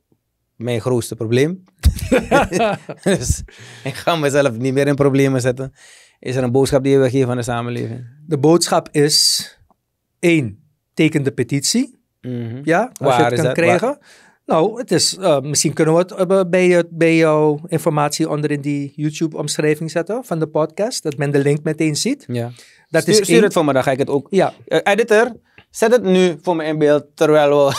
mijn grootste probleem. dus ik ga mezelf niet meer in problemen zetten. Is er een boodschap die je wil geven aan de samenleving? De boodschap is: één, teken de petitie. Mhm. Ja, Waar je het kan dat? krijgen. Nou, het is, eh, misschien kunnen we het eh, bij, bij jouw informatie onder in die YouTube-omschrijving zetten van de podcast. Dat men de link meteen ziet. Ja. Dat stuur, is het voor me, dan ga ik het ook. Ja. Eh, editor, zet het nu voor me in beeld terwijl we.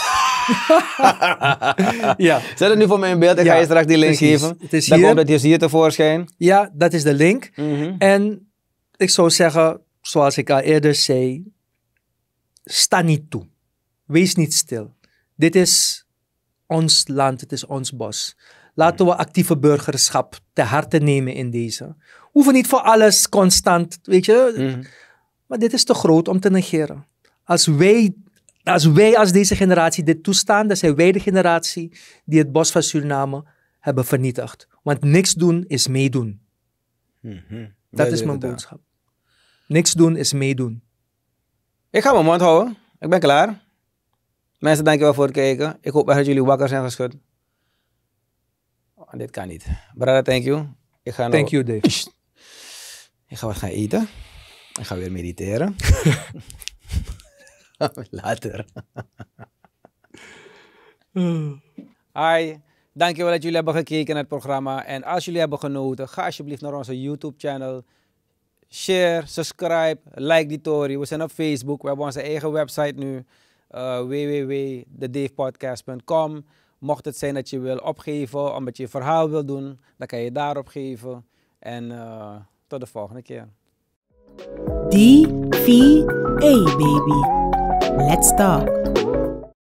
ja. Zet het nu voor me in beeld en ga je straks die link geven. Het is dan komt het dus hier, tevoorschijn. Ja, dat is de link. Mhm. En ik zou zeggen, zoals ik al eerder zei, sta niet toe. Wees niet stil. Dit is ons land, het is ons bos. Laten hmm. we actieve burgerschap te harte nemen in deze. Hoeven niet voor alles constant, weet je. Hmm. Maar dit is te groot om te negeren. Als wij, als wij als deze generatie dit toestaan, dan zijn wij de generatie die het bos van Suriname hebben vernietigd. Want niks doen is meedoen. Mhm. Dat is mijn boodschap. Niks doen is meedoen. Ik ga mijn mond houden. Ik ben klaar. Mensen dankjewel voor voor kijken. Ik hoop echt dat jullie wakker zijn geschud. Oh, dit kan niet. Brother, thank you. Ik ga thank nou- you, Dave. Ik ga wat gaan eten. Ik ga weer mediteren. Later. Hi, dankjewel dat jullie hebben gekeken naar het programma. En als jullie hebben genoten, ga alsjeblieft naar onze YouTube-channel. Share, subscribe, like die story. We zijn op Facebook, we hebben onze eigen website nu. Eh, www.thedavepodcast.com. Mocht het zijn dat je wil opgeven omdat je je verhaal wil doen, dan kan je daarop geven. En eh, tot de volgende keer. DVA baby. Let's talk.